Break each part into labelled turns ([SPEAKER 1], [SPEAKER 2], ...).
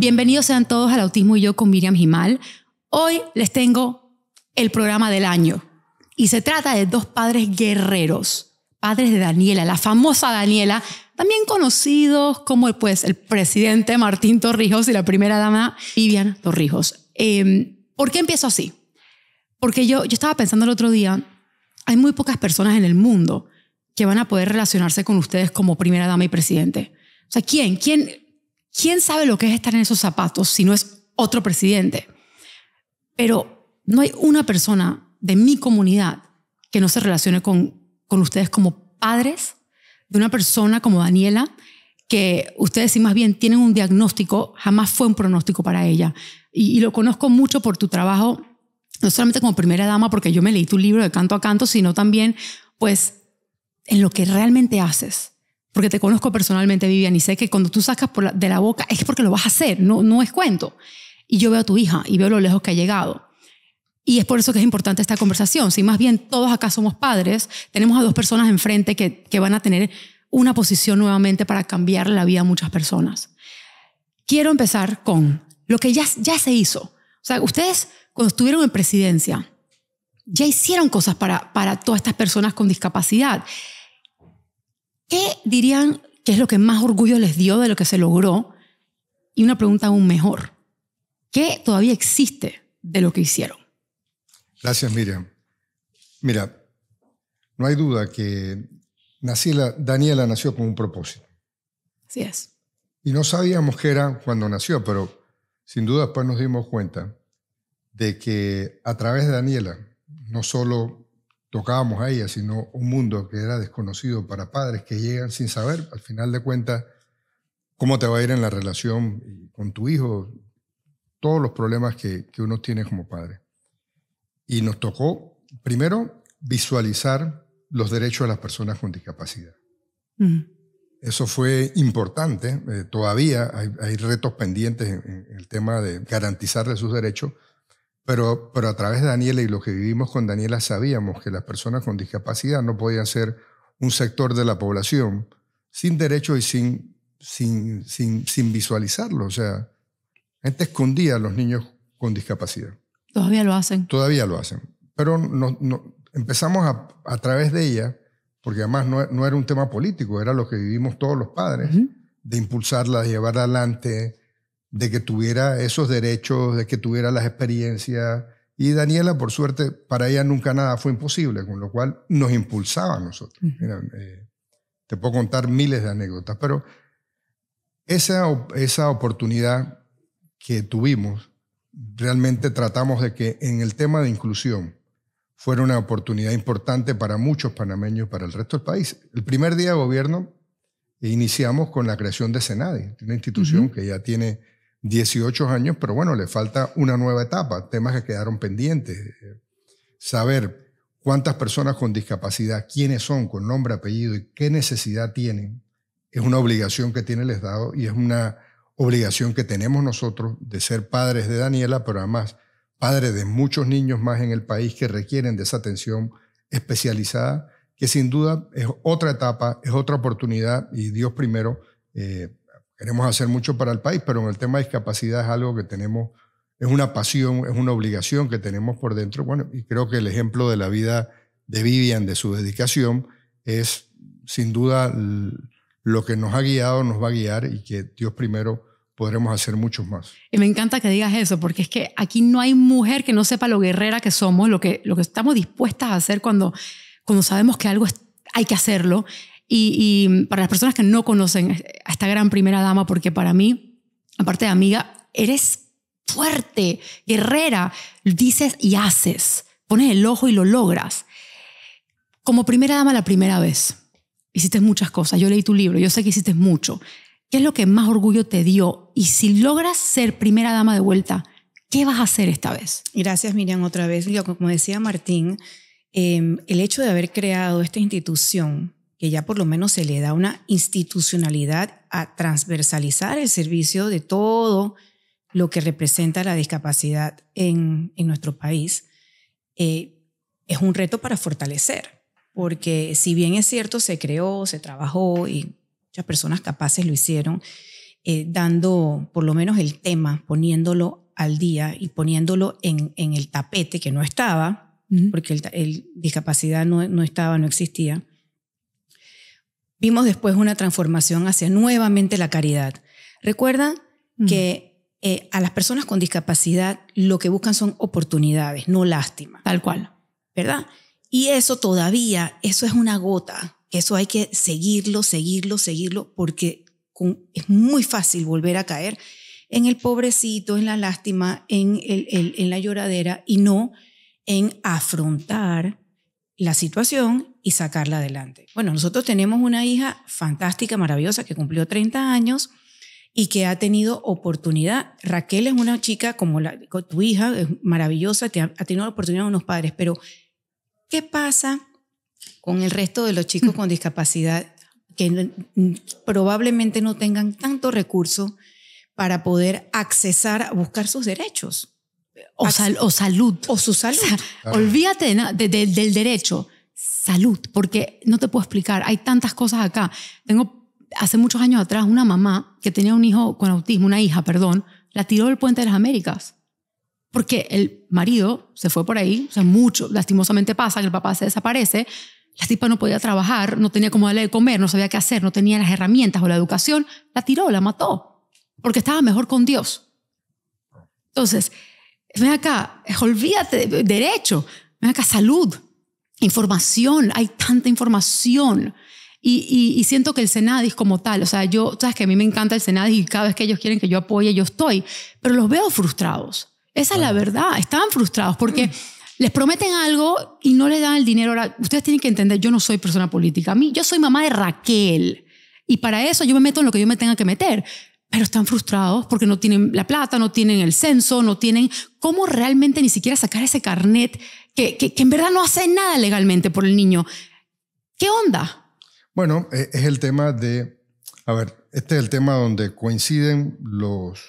[SPEAKER 1] Bienvenidos sean todos al Autismo y yo con Miriam Gimal. Hoy les tengo el programa del año y se trata de dos padres guerreros, padres de Daniela, la famosa Daniela, también conocidos como pues, el presidente Martín Torrijos y la primera dama Vivian Torrijos. Em, ¿Por qué empiezo así? Porque yo, yo estaba pensando el otro día, hay muy pocas personas en el mundo que van a poder relacionarse con ustedes como primera dama y presidente. O sea, ¿quién? ¿Quién? ¿Quién sabe lo que es estar en esos zapatos si no es otro presidente? Pero no hay una persona de mi comunidad que no se relacione con, con ustedes como padres de una persona como Daniela, que ustedes si más bien tienen un diagnóstico, jamás fue un pronóstico para ella. Y, y, lo conozco mucho por tu trabajo, no solamente como primera dama, porque yo me leí tu libro de canto a canto, sino también, pues, en lo que realmente haces porque te conozco personalmente, Vivian, y sé que cuando tú sacas de la boca es porque lo vas a hacer, no, no es cuento. Y yo veo a tu hija y veo lo lejos que ha llegado. Y es por eso que es importante esta conversación. Si más bien todos acá somos padres, tenemos a dos personas enfrente que, que van a tener una posición nuevamente para cambiar la vida a muchas personas. Quiero empezar con lo que ya, ya se hizo. O sea, ustedes cuando estuvieron en presidencia, ya hicieron cosas para, para todas estas personas con discapacidad. ¿Qué dirían que es lo que más orgullo les dio de lo que se logró? Y una pregunta aún mejor. ¿Qué todavía existe de lo que hicieron?
[SPEAKER 2] Gracias, Miriam. Mira, no hay duda que Daniela nació con un propósito. Así es. Y no sabíamos qué era cuando nació, pero sin duda después nos dimos cuenta de que a través de Daniela no solo tocábamos a ella, sino un mundo que era desconocido para padres que llegan sin saber, al final de cuentas, cómo te va a ir en la relación con tu hijo, todos los problemas que, uno tiene como padre. Y nos tocó, primero, visualizar los derechos de las personas con discapacidad. Eso fue importante. Eh, todavía hay, retos pendientes en, en el tema de garantizarle sus derechos, pero, a través de Daniela y lo que vivimos con Daniela sabíamos que las personas con discapacidad no podían ser un sector de la población sin derecho y sin, sin, sin, sin visualizarlo. O sea, gente escondía a los niños con discapacidad.
[SPEAKER 1] Todavía lo hacen.
[SPEAKER 2] Todavía lo hacen. Pero no, empezamos a, través de ella, porque además no, era un tema político, era lo que vivimos todos los padres, de impulsarla, de llevarla adelante, de que tuviera esos derechos, de que tuviera las experiencias. Y Daniela, por suerte, para ella nunca nada fue imposible, con lo cual nos impulsaba a nosotros. Eh, te puedo contar miles de anécdotas, pero esa, esa oportunidad que tuvimos, realmente tratamos de que en el tema de inclusión fuera una oportunidad importante para muchos panameños, para el resto del país. El primer día de gobierno iniciamos con la creación de Senadi, una institución que ya tiene 18 años, pero bueno, le falta una nueva etapa, temas que quedaron pendientes. Saber cuántas personas con discapacidad, quiénes son, con nombre, apellido y qué necesidad tienen, es una obligación que tiene el Estado y es una obligación que tenemos nosotros de ser padres de Daniela, pero además padres de muchos niños más en el país que requieren de esa atención especializada, que sin duda es otra etapa, es otra oportunidad y Dios primero. Eh, queremos hacer mucho para el país, pero en el tema de discapacidad es algo que tenemos, es una pasión, es una obligación que tenemos por dentro. Bueno, y creo que el ejemplo de la vida de Vivian, de su dedicación, es sin duda lo que nos ha guiado, nos va a guiar y que Dios primero podremos hacer muchos más.
[SPEAKER 1] Y me encanta que digas eso, porque es que aquí no hay mujer que no sepa lo guerrera que somos, lo que, lo que estamos dispuestas a hacer cuando, cuando sabemos que algo hay que hacerlo y, para las personas que no conocen a esta gran primera dama, porque para mí, aparte de amiga, eres fuerte, guerrera, dices y haces, pones el ojo y lo logras. Como primera dama la primera vez, hiciste muchas cosas, yo leí tu libro, yo sé que hiciste mucho. ¿Qué es lo que más orgullo te dio? Y si logras ser primera dama de vuelta, ¿qué vas a hacer esta vez? Gracias, Miriam, otra vez.
[SPEAKER 3] Como decía Martín, em, el hecho de haber creado esta institución que ya por lo menos se le da una institucionalidad a transversalizar el servicio de todo lo que representa la discapacidad en, nuestro país, eh, es un reto para fortalecer, porque si bien es cierto, se creó, se trabajó y muchas personas capaces lo hicieron, eh, dando por lo menos el tema, poniéndolo al día y poniéndolo en, en el tapete que no estaba, porque el, discapacidad no estaba, no existía Vimos después una transformación hacia nuevamente la caridad. Recuerda que eh, a las personas con discapacidad lo que buscan son oportunidades, no lástima. Tal cual. ¿Verdad? Y eso todavía, eso es una gota. Eso hay que seguirlo, seguirlo, seguirlo, porque es muy fácil volver a caer en el pobrecito, en la lástima, en, en la lloradera y no en afrontar la situación y sacarla adelante. Bueno, nosotros tenemos una hija fantástica, maravillosa, que cumplió 30 años y que ha tenido oportunidad. Raquel es una chica como tu hija, es maravillosa, que ha, tenido la oportunidad de unos padres, pero ¿qué pasa con el resto de los chicos con discapacidad que probablemente no tengan tanto recurso para
[SPEAKER 1] poder accesar a buscar sus derechos? O, salud. O su salud. Olvídate del derecho. Salud, porque no te puedo explicar. Hay tantas cosas acá. Tengo hace muchos años atrás una mamá que tenía un hijo con autismo, una hija, perdón, la tiró del puente de las Américas. Porque el marido se fue por ahí, o sea, mucho, lastimosamente pasa que el papá se desaparece, la tipa no podía trabajar, no tenía cómo darle de comer, no sabía qué hacer, no tenía las herramientas o la educación, la tiró, la mató, porque estaba mejor con Dios. Entonces, ven acá, olvídate, derecho, ven acá, salud, información, hay tanta información. Y, siento que el Senadis como tal, o sea, yo, sabes que a mí me encanta el Senadis y cada vez que ellos quieren que yo apoye, yo estoy, pero los veo frustrados. Esa es la verdad, están frustrados porque les prometen algo y no les dan el dinero. Ahora, ustedes tienen que entender, yo no soy persona política, a mí, yo soy mamá de Raquel. Y para eso yo me meto en lo que yo me tenga que meter pero están frustrados porque no tienen la plata, no tienen el censo, no tienen cómo realmente ni siquiera sacar ese carnet que, que, en verdad no hace nada legalmente por el niño. ¿Qué onda?
[SPEAKER 2] Bueno, eh, es el tema de, a ver, este es el tema donde coinciden los,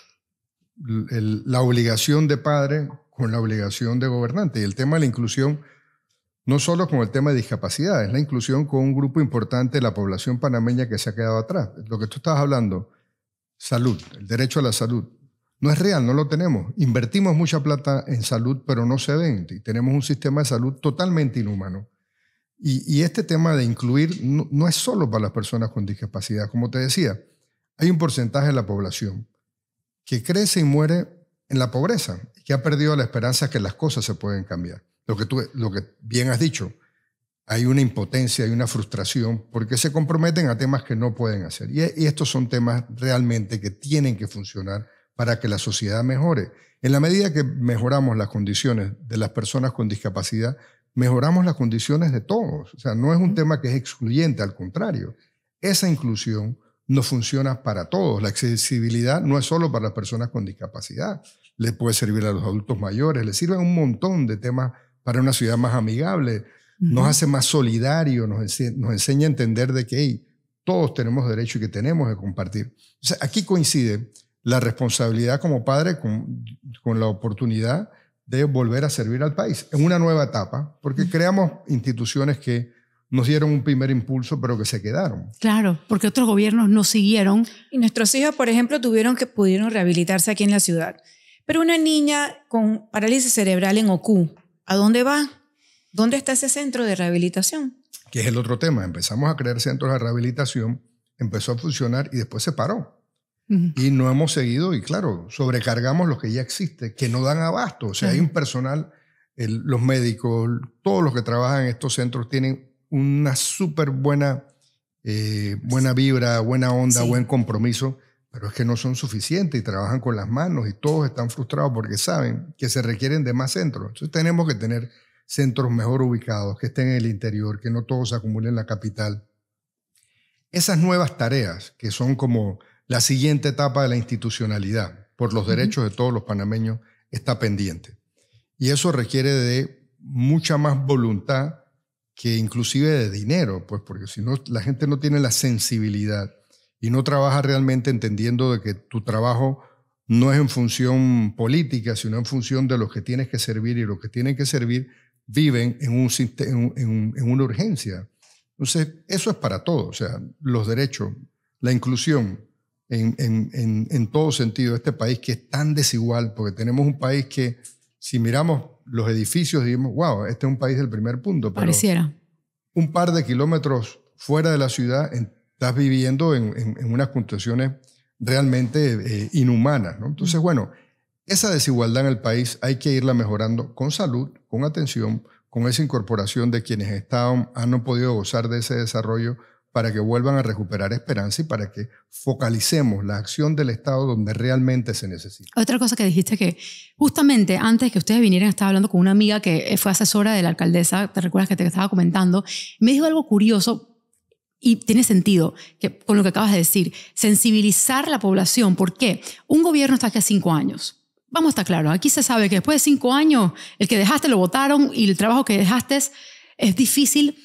[SPEAKER 2] la obligación de padre con la obligación de gobernante. Y el tema de la inclusión, no solo con el tema de discapacidad, es la inclusión con un grupo importante de la población panameña que se ha quedado atrás. Lo que tú estabas hablando, Salud, el derecho a la salud. No es real, no lo tenemos. Invertimos mucha plata en salud, pero no se vende. Y tenemos un sistema de salud totalmente inhumano. Y, este tema de incluir no, es solo para las personas con discapacidad. Como te decía, hay un porcentaje de la población que crece y muere en la pobreza que ha perdido la esperanza que las cosas se pueden cambiar. Lo que tú, lo que bien has dicho, hay una impotencia, hay una frustración, porque se comprometen a temas que no pueden hacer. Y, estos son temas realmente que tienen que funcionar para que la sociedad mejore. En la medida que mejoramos las condiciones de las personas con discapacidad, mejoramos las condiciones de todos. O sea, no es un tema que es excluyente, al contrario. Esa inclusión no funciona para todos. La accesibilidad no es solo para las personas con discapacidad. Le puede servir a los adultos mayores, le sirve a un montón de temas para una ciudad más amigable, nos hace más solidario, nos, enseña a entender de que todos tenemos derecho y que tenemos que compartir. O aquí coincide la responsabilidad como padre con, con la oportunidad de volver a servir al país en una nueva etapa, porque creamos instituciones que nos dieron un primer impulso, pero que se
[SPEAKER 3] quedaron. Claro, porque otros gobiernos no siguieron. Y nuestros hijos, por ejemplo, tuvieron que pudieron rehabilitarse aquí en la ciudad. Pero una niña con parálisis cerebral en OCU, ¿a dónde va? ¿Dónde está ese centro de rehabilitación?
[SPEAKER 2] Que es el otro tema. Empezamos a crear centros de rehabilitación, empezó a funcionar y después se paró. Y no hemos seguido y claro, sobrecargamos los que ya existe, que no dan abasto. O sea, hay un personal, los médicos, todos los que trabajan en estos centros tienen una súper buena, eh, buena vibra, buena onda, buen compromiso, pero es que no son suficientes y trabajan con las manos y todos están frustrados porque saben que se requieren de más centros. Entonces tenemos que tener centros mejor ubicados, que estén en el interior, que no todos se acumulen en la capital. Esas nuevas tareas, que son como la siguiente etapa de la institucionalidad por los derechos de todos los panameños, está pendiente. Y eso requiere de mucha más voluntad que inclusive de dinero, pues porque si no, la gente no tiene la sensibilidad y no trabaja realmente entendiendo de que tu trabajo no es en función política, sino en función de los que tienes que servir y los que tienen que servir viven en, un, en, una urgencia. Entonces, eso es para todos. o sea, los derechos, la inclusión en, todo sentido, este país que es tan desigual, porque tenemos un país que, si miramos los edificios, digamos, wow, este es un país del primer punto. Pero Pareciera. Un par de kilómetros fuera de la ciudad, estás viviendo en, unas condiciones realmente eh, inhumanas, Entonces, bueno, esa desigualdad en el país hay que irla mejorando con salud, con atención, con esa incorporación de quienes estaban, han no podido gozar de ese desarrollo para que vuelvan a recuperar esperanza y para que focalicemos la acción del Estado donde realmente se necesita.
[SPEAKER 1] Otra cosa que dijiste que justamente antes que ustedes vinieran estaba hablando con una amiga que fue asesora de la alcaldesa, te recuerdas que te estaba comentando, me dijo algo curioso y tiene sentido que, con lo que acabas de decir, sensibilizar la población. ¿Por qué? Un gobierno está aquí a cinco años vamos a estar claros, aquí se sabe que después de cinco años, el que dejaste lo votaron y el trabajo que dejaste es, difícil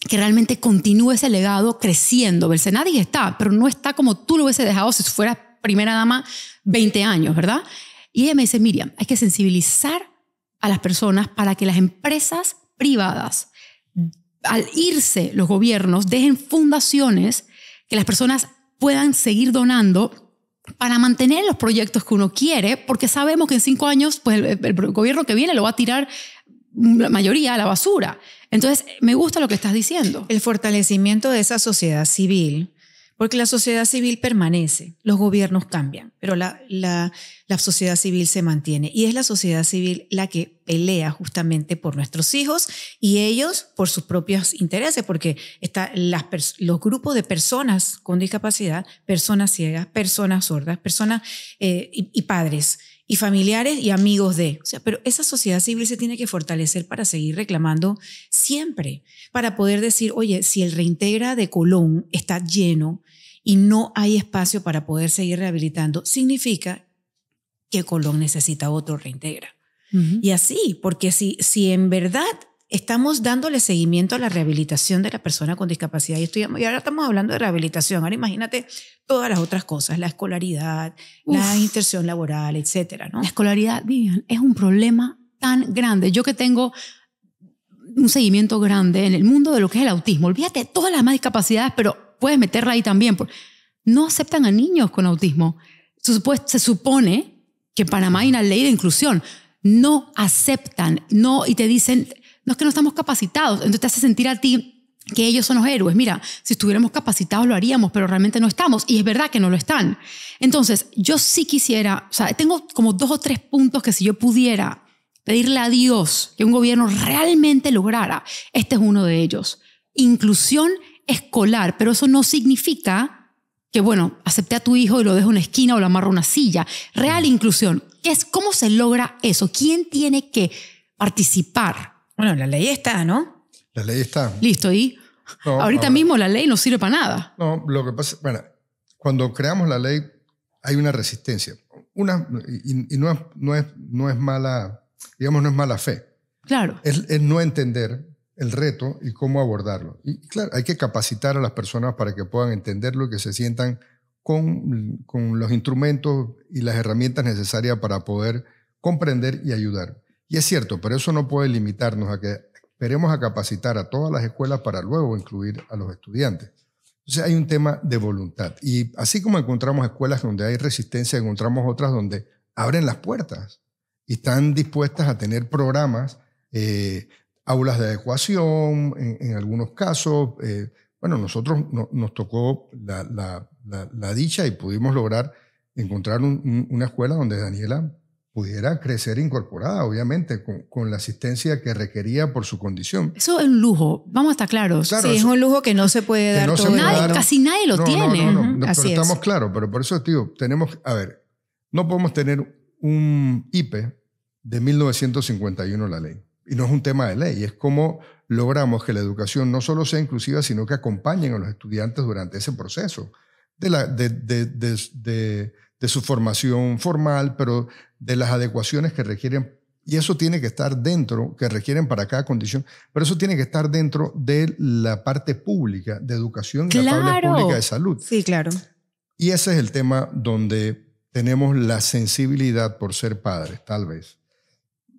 [SPEAKER 1] que realmente continúe ese legado creciendo. verse Nadie está, pero no está como tú lo hubiese dejado si fuera primera dama 20 años, ¿verdad? Y ella me dice, Miriam, hay que sensibilizar a las personas para que las empresas privadas, al irse los gobiernos, dejen fundaciones que las personas puedan seguir donando para mantener los proyectos que uno quiere, porque sabemos que en cinco años pues, el gobierno que viene lo va a tirar la mayoría a la basura. Entonces, me gusta lo que estás diciendo. El fortalecimiento de esa sociedad
[SPEAKER 3] civil porque la sociedad civil permanece, los gobiernos cambian, pero la, la, sociedad civil se mantiene y es la sociedad civil la que pelea justamente por nuestros hijos y ellos por sus propios intereses, porque está las, los grupos de personas con discapacidad, personas ciegas, personas sordas, personas eh, y padres y familiares y amigos de. sea, pero esa sociedad civil se tiene que fortalecer para seguir reclamando siempre, para poder decir, oye, si el reintegra de Colón está lleno y no hay espacio para poder seguir rehabilitando, significa que Colón necesita otro reintegra. Y así, porque si, si en verdad estamos dándole seguimiento a la rehabilitación de la persona con discapacidad. Y, ahora estamos hablando de rehabilitación. Ahora imagínate todas las otras cosas, la escolaridad, la inserción
[SPEAKER 1] laboral, etc. ¿no? La escolaridad, Vivian, es un problema tan grande. Yo que tengo un seguimiento grande en el mundo de lo que es el autismo, olvídate de todas las más discapacidades, pero puedes meterla ahí también. No aceptan a niños con autismo. Se supone que en Panamá hay una ley de inclusión. No aceptan, no, y te dicen, no es que no estamos capacitados, entonces te hace sentir a ti que ellos son los héroes. Mira, si estuviéramos capacitados lo haríamos, pero realmente no estamos. Y es verdad que no lo están. Entonces, yo sí quisiera, o sea, tengo como dos o tres puntos que si yo pudiera pedirle a Dios que un gobierno realmente lograra, este es uno de ellos. Inclusión escolar, pero eso no significa que, bueno, acepté a tu hijo y lo dejo en una esquina o lo amarro a una silla. Real inclusión. es, ¿Cómo se logra eso? ¿Quién tiene que participar? Bueno, la ley está, ¿no? La ley está. Listo, ¿y? Ahorita mismo la ley no sirve para nada.
[SPEAKER 2] No, lo que pasa, bueno, cuando creamos la ley hay una resistencia. Una, y, no, es, no, es, mala, digamos, no es mala fe. Claro. Es, no entender el reto y cómo abordarlo. Y claro, hay que capacitar a las personas para que puedan entenderlo y que se sientan con, con los instrumentos y las herramientas necesarias para poder comprender y ayudar. Y es cierto, pero eso no puede limitarnos a que esperemos a capacitar a todas las escuelas para luego incluir a los estudiantes. Entonces hay un tema de voluntad. Y así como encontramos escuelas donde hay resistencia, encontramos otras donde abren las puertas y están dispuestas a tener programas, eh, aulas de adecuación en, algunos casos. Eh, bueno, nosotros nos tocó la, dicha y pudimos lograr encontrar una escuela donde Daniela pudiera crecer incorporada, obviamente, con, la asistencia que requería por su condición.
[SPEAKER 3] Eso es un lujo, vamos a estar claros. sí, es un lujo que no se puede dar. todo. Nadie,
[SPEAKER 2] casi nadie lo tiene. No, no, no, estamos claros, pero por eso, digo, tenemos, a ver, no podemos tener un IPE de 1951 la ley. Y no es un tema de ley, es cómo logramos que la educación no solo sea inclusiva, sino que acompañen a los estudiantes durante ese proceso de, la, de, de, de de su formación formal, pero de las adecuaciones que requieren, y eso tiene que estar dentro, que requieren para cada condición, pero eso tiene que estar dentro de la parte pública de educación, la parte pública de salud. Sí, claro. Y ese es el tema donde tenemos la sensibilidad por ser padres, tal vez.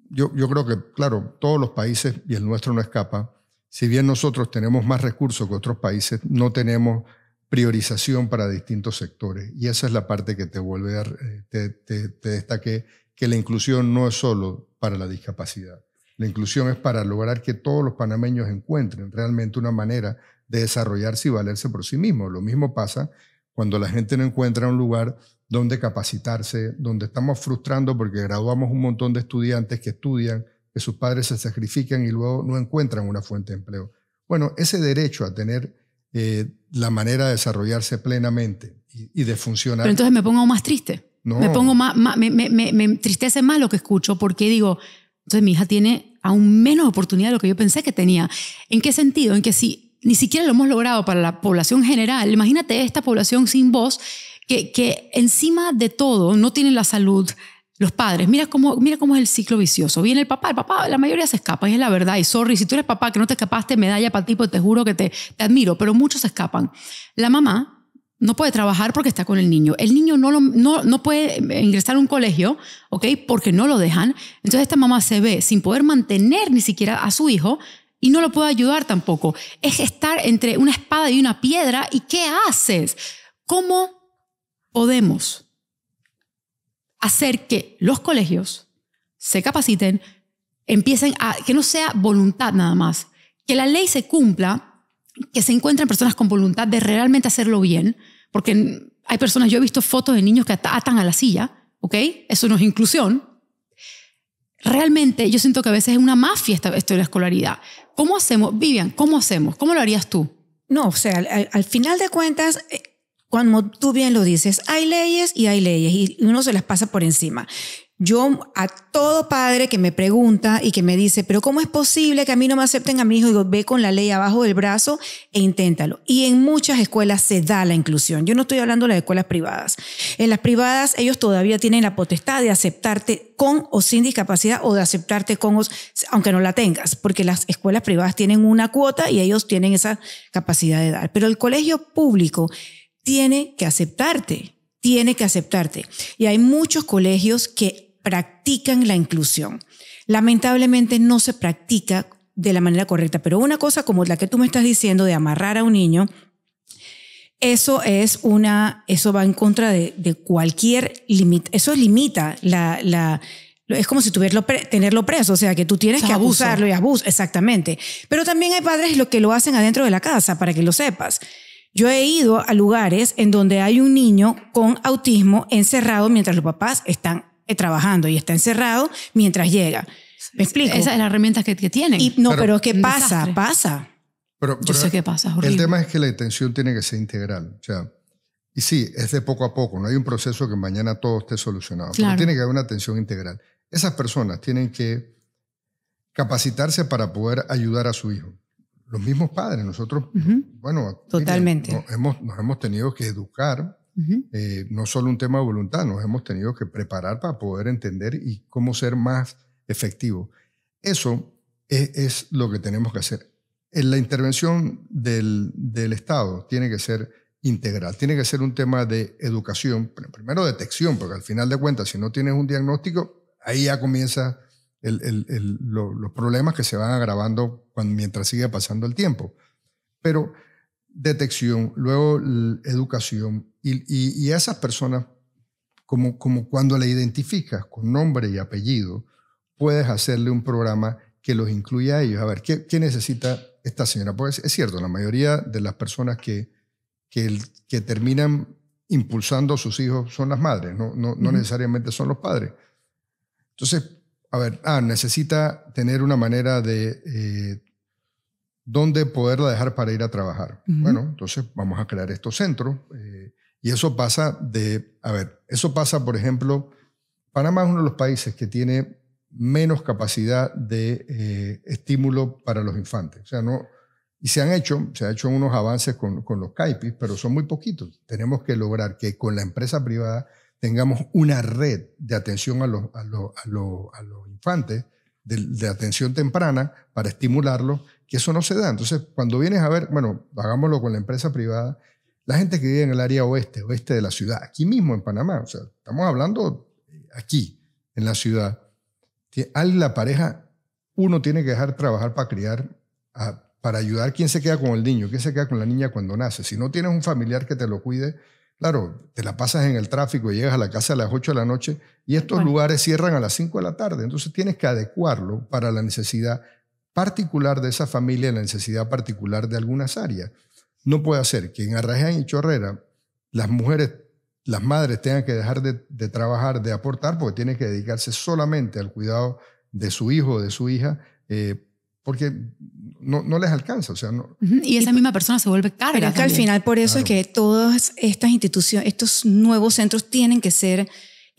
[SPEAKER 2] Yo, yo creo que, claro, todos los países, y el nuestro no escapa, si bien nosotros tenemos más recursos que otros países, no tenemos priorización para distintos sectores. Y esa es la parte que te vuelve a, eh, te, te, destaque, que la inclusión no es solo para la discapacidad. La inclusión es para lograr que todos los panameños encuentren realmente una manera de desarrollarse y valerse por sí mismos. Lo mismo pasa cuando la gente no encuentra un lugar donde capacitarse, donde estamos frustrando porque graduamos un montón de estudiantes que estudian, que sus padres se sacrifican y luego no encuentran una fuente de empleo. Bueno, ese derecho a tener eh, la manera de desarrollarse plenamente y, de funcionar. Pero entonces
[SPEAKER 1] me pongo más triste. No. Me pongo más, me, entristece más lo que escucho porque digo, entonces mi hija tiene aún menos oportunidad de lo que yo pensé que tenía. ¿En qué sentido? En que si ni siquiera lo hemos logrado para la población general, imagínate esta población sin voz que, que encima de todo no tiene la salud, los padres, mira cómo, mira cómo es el ciclo vicioso. Viene el papá, el papá, la mayoría se escapa, y es la verdad. Y sorry, si tú eres papá que no te escapaste, medalla para ti, pues te juro que te, te admiro, pero muchos se escapan. La mamá no puede trabajar porque está con el niño. El niño no, no, no, puede ingresar a un colegio, ¿ok? Porque no lo dejan. Entonces esta mamá se ve sin poder mantener ni siquiera a su hijo y no lo puede ayudar tampoco. Es estar entre una espada y una piedra. ¿Y qué haces? ¿Cómo podemos hacer que los colegios se capaciten, empiecen a, que no sea voluntad nada más, que la ley se cumpla, que se encuentren personas con voluntad de realmente hacerlo bien, porque hay personas, yo he visto fotos de niños que atan a la silla, ¿ok? Eso no es inclusión. Realmente yo siento que a veces es una mafia esta, esto de la escolaridad. ¿Cómo hacemos, Vivian? ¿Cómo hacemos? ¿Cómo lo harías tú? No, o sea, al final
[SPEAKER 3] de cuentas, eh, cuando tú bien lo dices, hay leyes y hay leyes y uno se las pasa por encima. Yo a todo padre que me pregunta y que me dice, pero ¿cómo es posible que a mí no me acepten a mi hijo? Digo, ve con la ley abajo del brazo e inténtalo. Y en muchas escuelas se da la inclusión. Yo no estoy hablando de las escuelas privadas. En las privadas ellos todavía tienen la potestad de aceptarte con o sin discapacidad o de aceptarte con o aunque no la tengas, porque las escuelas privadas tienen una cuota y ellos tienen esa capacidad de dar. Pero el colegio público tiene que aceptarte, tiene que aceptarte. Y hay muchos colegios que practican la inclusión. Lamentablemente no se practica de la manera correcta, pero una cosa como la que tú me estás diciendo de amarrar a un niño, eso es una, eso va en contra de, cualquier límite, eso limita la, es como si tuvieras tenerlo preso, o sea, que tú tienes que abusarlo y abuso exactamente. Pero también hay padres lo que lo hacen adentro de la casa, para que lo sepas. Yo he ido a lugares en donde hay un niño con autismo encerrado mientras los papás están eh, trabajando y está encerrado mientras llega. ¿Me explico? Esas es las herramientas que, que tienen. no, pero, ¿qué pasa? Pasa.
[SPEAKER 2] Pero, Yo sé qué pasa. Horrible. El tema es que la atención tiene que ser integral. O sea, y sí, es de poco a poco. No hay un proceso que mañana todo esté solucionado. tiene que haber una atención integral. Esas personas tienen que capacitarse para poder ayudar a su hijo los mismos padres. Nosotros, bueno, totalmente. nos, hemos, nos hemos tenido que educar eh, no solo un tema de voluntad, nos hemos tenido que preparar para poder entender y cómo ser más efectivos. Eso es, lo que tenemos que hacer. Eh, la intervención del, del, Estado tiene que ser integral, tiene que ser un tema de educación, primero detección, porque al final de cuentas, si no tienes un diagnóstico, ahí ya comienzan el, el, los problemas que se van agravando mientras siga pasando el tiempo. Pero detección, luego educación, y, y, esas personas, como, como cuando la identificas con nombre y apellido, puedes hacerle un programa que los incluya a ellos. A ver, ¿qué, qué necesita esta señora? Pues es cierto, la mayoría de las personas que, que terminan impulsando a sus hijos son las madres, no, no, necesariamente son los padres. Entonces, a ver, ah, necesita tener una manera de eh, dónde poderla dejar para ir a trabajar. Bueno, entonces vamos a crear estos centros. Eh, y eso pasa de, a ver, eso pasa, por ejemplo, Panamá es uno de los países que tiene menos capacidad de eh, estímulo para los infantes. O sea, no, y se han hecho, se hecho unos avances con, los CAIPIS, pero son muy poquitos. Tenemos que lograr que con la empresa privada tengamos una red de atención a los, a los, infantes, de, de, atención temprana, para estimularlos que eso no se da. Entonces, cuando vienes a ver, bueno, hagámoslo con la empresa privada, la gente que vive en el área oeste, oeste de la ciudad, aquí mismo en Panamá, o sea, estamos hablando eh, aquí, en la ciudad, a la pareja, uno tiene que dejar trabajar para criar, para ayudar. ¿Quién se queda con el niño? ¿Quién se queda con la niña cuando nace? Si no tienes un familiar que te lo cuide, claro, te la pasas en el tráfico, y llegas a la casa a las 8 de la noche y estos lugares cierran a las 5 de la tarde. Entonces tienes que adecuarlo para la necesidad particular de esa familia, la necesidad particular de algunas áreas. No puede ser que en Arraján y Chorrera las mujeres, las madres tengan que dejar de, trabajar, de aportar, porque tienen que dedicarse solamente al cuidado de su hijo o de su hija, eh, porque no, no, les alcanza. O sea,
[SPEAKER 1] Y esa misma persona se vuelve carga. Pero al final por eso
[SPEAKER 3] es que todas estas instituciones, estos nuevos centros tienen que ser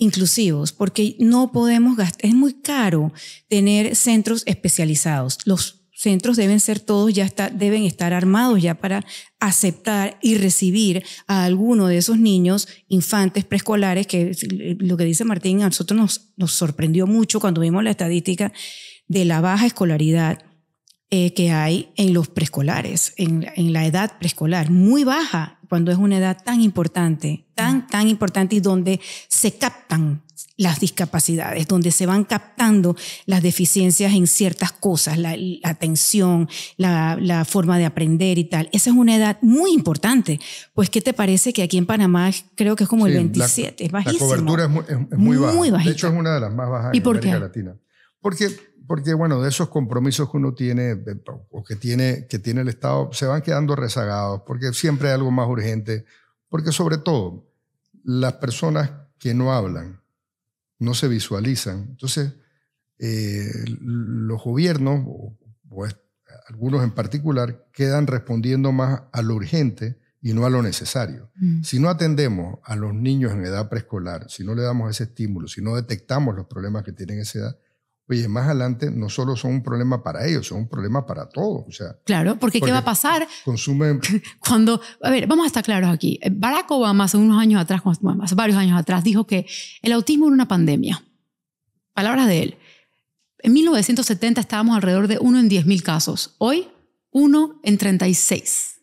[SPEAKER 3] inclusivos, porque no podemos gastar, es muy caro tener centros especializados. Los centros deben ser todos, ya deben estar armados ya para aceptar y recibir a alguno de esos niños, infantes, preescolares, que lo que dice Martín a nosotros nos, sorprendió mucho cuando vimos la estadística de la baja escolaridad eh, que hay en los preescolares, en, en la edad preescolar, muy baja cuando es una edad tan importante, tan, tan importante y donde se captan las discapacidades, donde se van captando las deficiencias en ciertas cosas, la, atención, la, forma de aprender y tal. Esa es una edad muy importante. Pues, ¿qué te parece que aquí en Panamá creo que es como el 27? La, es bajísimo. La cobertura
[SPEAKER 2] es muy, muy baja. de hecho, es una de las más bajas ¿Y en por América qué? Latina. Porque porque bueno, de esos compromisos que uno tiene o que tiene, que tiene el Estado, se van quedando rezagados, porque siempre hay algo más urgente, porque sobre todo las personas que no hablan, no se visualizan. Entonces, eh, los gobiernos, o, algunos en particular, quedan respondiendo más a lo urgente y no a lo necesario. Mm. Si no atendemos a los niños en edad preescolar, si no le damos ese estímulo, si no detectamos los problemas que tienen esa edad, Oye, más adelante no solo son un problema para ellos, son un problema para todos. O sea, claro, porque, ¿qué va a
[SPEAKER 1] pasar? Consumen. Cuando, a ver, vamos a estar claros aquí. Barack Obama hace unos años atrás, hace varios años atrás, dijo que el autismo era una pandemia. Palabras de él. En 1970 estábamos alrededor de uno en mil casos. Hoy, uno en 36.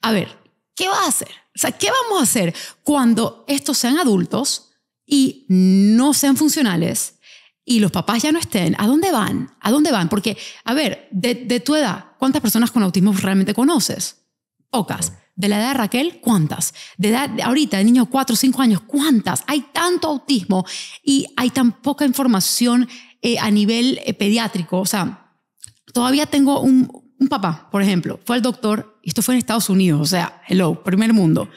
[SPEAKER 1] A ver, ¿qué va a hacer? O sea, ¿qué vamos a hacer cuando estos sean adultos y no sean funcionales? y los papás ya no estén, ¿a dónde van? ¿A dónde van? Porque, a ver, de, tu edad, ¿cuántas personas con autismo realmente conoces? Pocas. De la edad de Raquel, ¿cuántas? De edad ahorita, de niños 4 o 5 años, ¿cuántas? Hay tanto autismo y hay tan poca información eh, a nivel eh, pediátrico. O sea, todavía tengo un, un papá, por ejemplo, fue al doctor, y esto fue en Estados Unidos, o sea, hello, primer mundo.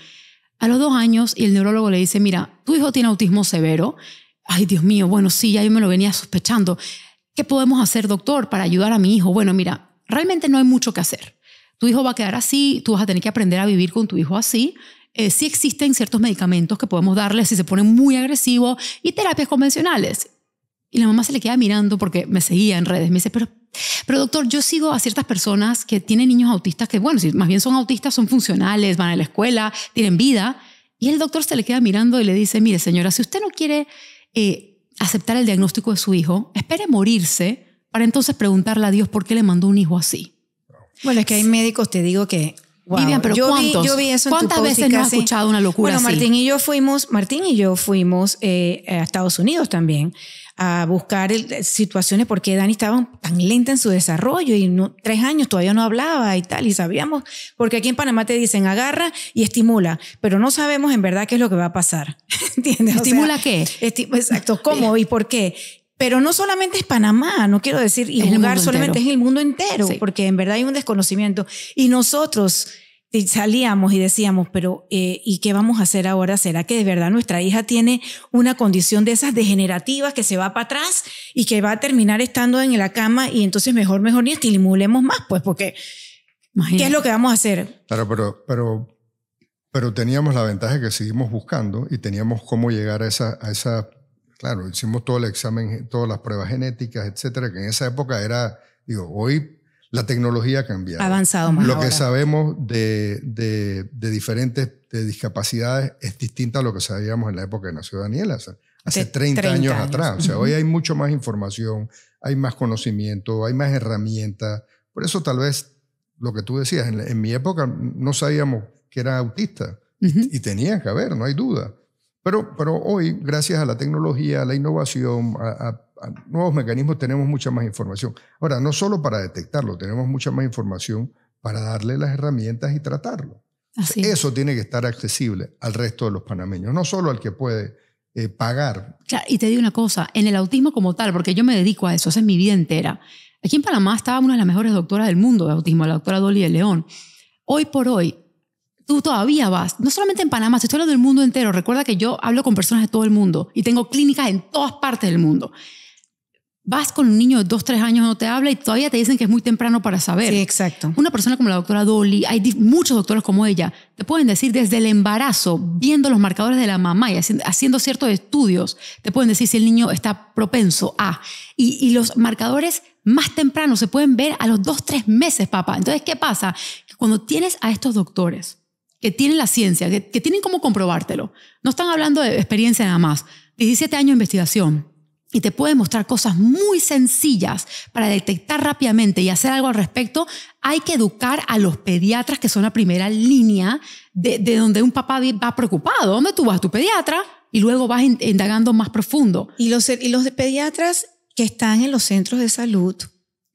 [SPEAKER 1] A los dos años, y el neurólogo le dice, mira, tu hijo tiene autismo severo, ay Dios mío, bueno, sí, ya yo me lo venía sospechando. ¿Qué podemos hacer, doctor, para ayudar a mi hijo? Bueno, mira, realmente no hay mucho que hacer. Tu hijo va a quedar así, tú vas a tener que aprender a vivir con tu hijo así. Eh, sí existen ciertos medicamentos que podemos darle si se pone muy agresivo y terapias convencionales. Y la mamá se le queda mirando porque me seguía en redes. Me dice, pero, pero doctor, yo sigo a ciertas personas que tienen niños autistas que, bueno, si más bien son autistas, son funcionales, van a la escuela, tienen vida. Y el doctor se le queda mirando y le dice, mire señora, si usted no quiere eh, aceptar el diagnóstico de su hijo, espere morirse para entonces preguntarle a Dios por qué le mandó un hijo así. Bueno, es que hay médicos, te digo que yo vi, yo vi eso ¿Cuántas en veces has escuchado una locura bueno, Martín
[SPEAKER 3] y yo fuimos, Martín y yo fuimos eh, a Estados Unidos también a buscar el, eh, situaciones porque Dani estaba tan lenta en su desarrollo y tres años todavía no hablaba y tal, y sabíamos, porque aquí en Panamá te dicen agarra y estimula, pero no sabemos en verdad qué es lo que va a pasar. ¿Entiendes? ¿Estimula qué? exacto, ¿cómo y por qué? Pero no solamente es Panamá, no quiero decir, y el lugar solamente es el mundo entero, porque en verdad hay un desconocimiento. Y nosotros y salíamos y decíamos, pero eh, ¿y qué vamos a hacer ahora? ¿Será que de verdad nuestra hija tiene una condición de esas degenerativas que se va para atrás y que va a terminar estando en la cama y entonces mejor, mejor ni estimulemos más? Pues porque, ¿qué es lo que vamos a hacer?
[SPEAKER 2] Claro, pero, pero, pero teníamos la ventaja que seguimos buscando y teníamos cómo llegar a esa, a esa, claro, hicimos todo el examen, todas las pruebas genéticas, etcétera, que en esa época era, digo, hoy la tecnología ha cambiado. avanzado más. Lo que sabemos de, diferentes discapacidades es distinta a lo que sabíamos en la época de nació Daniela, hace 30, años, atrás. O sea, hoy hay mucho más información, hay más conocimiento, hay más herramientas. Por eso tal vez lo que tú decías, en, mi época no sabíamos que era autista y, tenía que haber, no hay duda. Pero, pero hoy, gracias a la tecnología, a la innovación, a nuevos mecanismos tenemos mucha más información. Ahora, no solo para detectarlo, tenemos mucha más información para darle las herramientas y tratarlo. Eso tiene que estar accesible al resto de los panameños, no solo al que puede eh, pagar.
[SPEAKER 1] y te digo una cosa, en el autismo como tal, porque yo me dedico a eso, hace mi vida entera. Aquí en Panamá estaba una de las mejores doctoras del mundo de autismo, la doctora Dolly de León. Hoy por hoy, tú todavía vas, no solamente en Panamá, estoy hablando del mundo entero. Recuerda que yo hablo con personas de todo el mundo y tengo clínicas en todas partes del mundo vas con un niño de 2, tres años, no te habla y todavía te dicen que es muy temprano para saber. Sí, exacto. Una persona como la doctora Dolly, hay muchos doctores como ella, te pueden decir desde el embarazo, viendo los marcadores de la mamá y haciendo, ciertos estudios, te pueden decir si el niño está propenso a. Y, los marcadores más tempranos se pueden ver a los dos tres meses, papá. Entonces, ¿qué pasa? cuando tienes a estos doctores que tienen la ciencia, que, que tienen cómo comprobártelo, no están hablando de experiencia nada más, 17 años de investigación, y te puede mostrar cosas muy sencillas para detectar rápidamente y hacer algo al respecto, hay que educar a los pediatras que son la primera línea de, donde un papá va preocupado. ¿Dónde tú vas? ¿Tu pediatra? Y luego vas indagando más profundo. Y los, y los pediatras que están en los centros de salud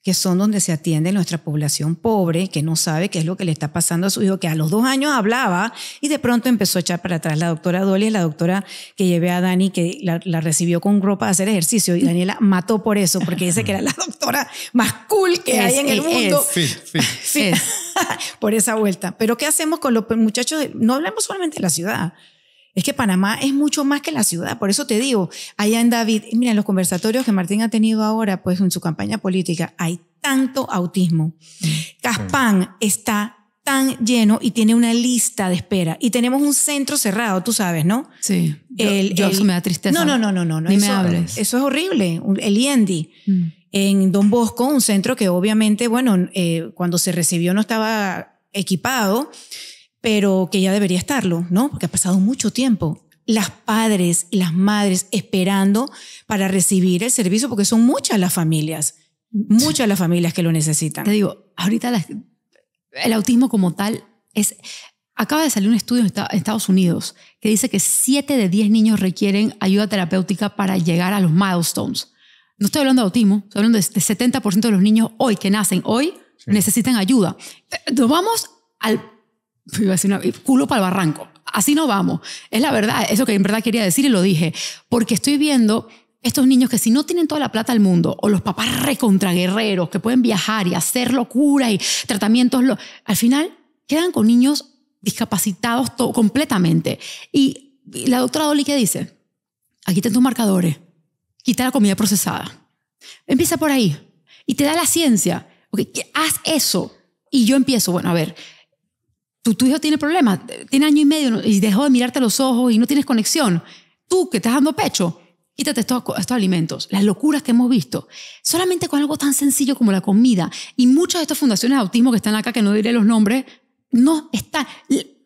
[SPEAKER 1] que son donde se atiende
[SPEAKER 3] nuestra población pobre, que no sabe qué es lo que le está pasando a su hijo, que a los dos años hablaba y de pronto empezó a echar para atrás. La doctora Dolly la doctora que llevé a Dani, que la, recibió con ropa a hacer ejercicio y Daniela mató por eso, porque dice que era la doctora más cool que hay en el mundo. por esa vuelta. Pero ¿qué hacemos con los muchachos? No hablemos solamente de la ciudad. Es que Panamá es mucho más que la ciudad, por eso te digo, allá en David, mira, en los conversatorios que Martín ha tenido ahora, pues en su campaña política, hay tanto autismo. Caspán mm. mm. está tan lleno y tiene una lista de espera. Y tenemos un centro cerrado, tú sabes, ¿no? Sí. yo, eso me da tristeza. No, no, no, no, no. no Ni eso, me hables. Eso es horrible. El Yendi, mm. En Don Bosco, un centro que obviamente, bueno, eh, cuando se recibió no estaba equipado pero que ya debería estarlo, ¿no? Porque ha pasado mucho tiempo. Las padres y las madres esperando para recibir el servicio, porque son muchas las familias, muchas las familias que lo necesitan. Te
[SPEAKER 1] digo, ahorita el autismo como tal es... Acaba de salir un estudio en Estados Unidos que dice que 7 de 10 niños requieren ayuda terapéutica para llegar a los milestones. No estoy hablando de autismo, estoy hablando de 70% de los niños hoy que nacen hoy necesitan ayuda. Nos vamos al a eh, culo para el barranco. Así no vamos. Es la verdad, eso que en verdad quería decir y lo dije, porque estoy viendo estos niños que si no tienen toda la plata al mundo, o los papás recontraguerreros que pueden viajar y hacer locura y tratamientos, lo, al final quedan con niños discapacitados completamente. Y, la doctora Dolly, ¿qué dice? Aquí ten tus marcadores, quita la comida procesada. Empieza por ahí. Y te da la ciencia. haz eso. Y yo empiezo, bueno, a ver, tu, tu hijo tiene problemas, tiene año y medio y dejó de mirarte a los ojos y no tienes conexión, tú que estás dando pecho, quítate estos, estos alimentos, las locuras que hemos visto, solamente con algo tan sencillo como la comida. Y muchas de estas fundaciones de autismo que están acá, que no diré los nombres, no están,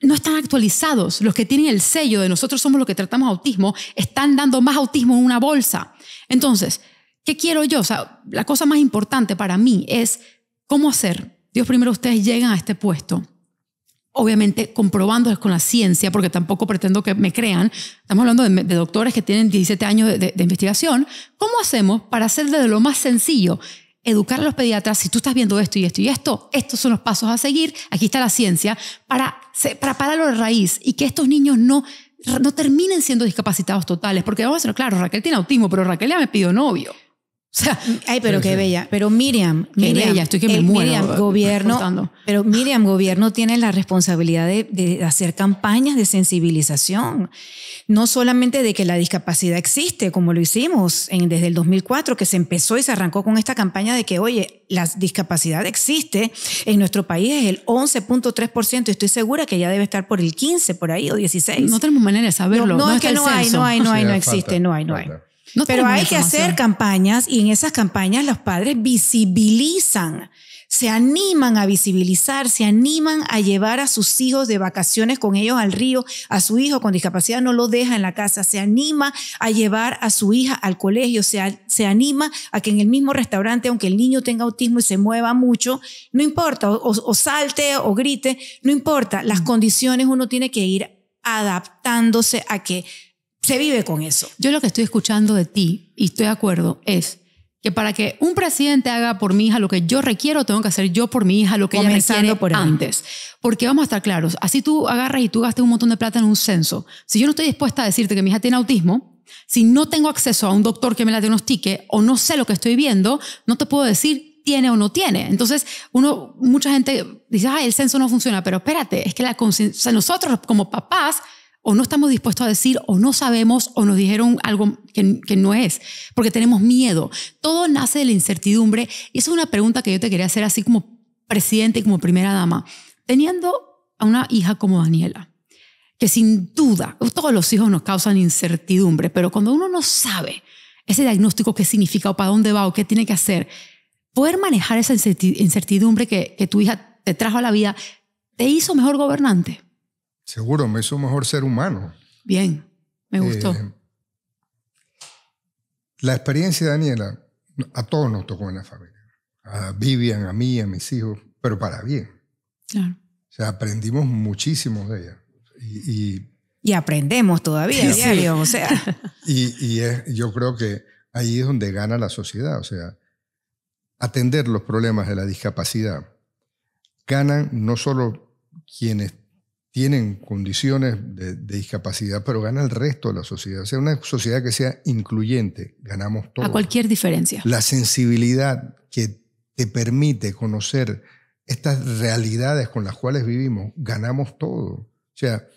[SPEAKER 1] no están actualizados. Los que tienen el sello de nosotros somos los que tratamos autismo, están dando más autismo en una bolsa. Entonces, ¿qué quiero yo? sea, la cosa más importante para mí es cómo hacer. Dios primero, ustedes llegan a este puesto obviamente comprobando con la ciencia, porque tampoco pretendo que me crean, estamos hablando de, doctores que tienen 17 años de, investigación, ¿cómo hacemos para hacer de lo más sencillo? Educar a los pediatras, si tú estás viendo esto y esto y esto, estos son los pasos a seguir, aquí está la ciencia, para, para pararlo de raíz y que estos niños no, no terminen siendo discapacitados totales, porque vamos a ser claro, Raquel tiene autismo, pero Raquel ya me pidió novio. Mm, ay, pero qué bella. Pero Miriam, Miriam, gobierno,
[SPEAKER 3] pero Miriam gobierno tiene la responsabilidad de, hacer campañas de sensibilización, no solamente de que la discapacidad existe, como lo hicimos desde el 2004 que se empezó y se arrancó con esta campaña de que, oye, la discapacidad existe en nuestro país es el 11.3% estoy segura que ya debe estar por el 15 por ahí o 16. No tenemos
[SPEAKER 1] manera de saberlo. No, es que no hay, no hay, no hay, no, existe, no hay, no hay. Pero hay que hacer
[SPEAKER 3] campañas y en esas campañas los padres visibilizan, se animan a visibilizar, se animan a llevar a sus hijos de vacaciones con ellos al río, a su hijo con discapacidad no lo deja en la casa, se anima a llevar a su hija al colegio, se, se anima a que en el mismo restaurante, aunque el niño tenga autismo y se mueva mucho, no importa, o salte o grite, no importa, las mm. condiciones uno tiene que ir
[SPEAKER 1] adaptándose a que se vive con eso. Yo lo que estoy escuchando de ti, y estoy de acuerdo, es que para que un presidente haga por mi hija lo que yo requiero, tengo que hacer yo por mi hija lo que ella requiere antes. Porque vamos a estar claros, así tú agarras y tú gastas un montón de plata en un censo. Si yo no estoy dispuesta a decirte que mi hija tiene autismo, si no tengo acceso a un doctor que me la diagnostique o no sé lo que estoy viendo, no te puedo decir tiene o no tiene. Entonces, uno, mucha gente dice, ay, el censo no funciona, pero espérate, es que la o sea, nosotros como papás o no estamos dispuestos a decir, o no sabemos, o nos dijeron algo que, no es, porque tenemos miedo. Todo nace de la incertidumbre. Y esa es una pregunta que yo te quería hacer así como presidente y como primera dama. Teniendo a una hija como Daniela, que sin duda, todos los hijos nos causan incertidumbre, pero cuando uno no sabe ese diagnóstico, qué significa, o para dónde va, o qué tiene que hacer, poder manejar esa incertidumbre que, que tu hija te trajo a la vida, ¿te hizo mejor gobernante?
[SPEAKER 2] Seguro, me hizo mejor ser humano.
[SPEAKER 1] Bien, me eh, gustó.
[SPEAKER 2] la experiencia de Daniela, a todos nos tocó en la familia. A Vivian, a mí, a mis hijos, pero para bien. Claro. O sea, aprendimos muchísimo de ella.
[SPEAKER 3] Y, aprendemos todavía, diario, o sea.
[SPEAKER 2] Y, yo creo que ahí es donde gana la sociedad, o sea, atender los problemas de la discapacidad. Ganan no solo quienes tienen condiciones de, discapacidad, pero gana el resto de la sociedad. O sea, una sociedad que sea incluyente, ganamos todo. A cualquier
[SPEAKER 1] diferencia. La
[SPEAKER 2] sensibilidad que te permite conocer estas realidades con las cuales vivimos, ganamos todo. O sea,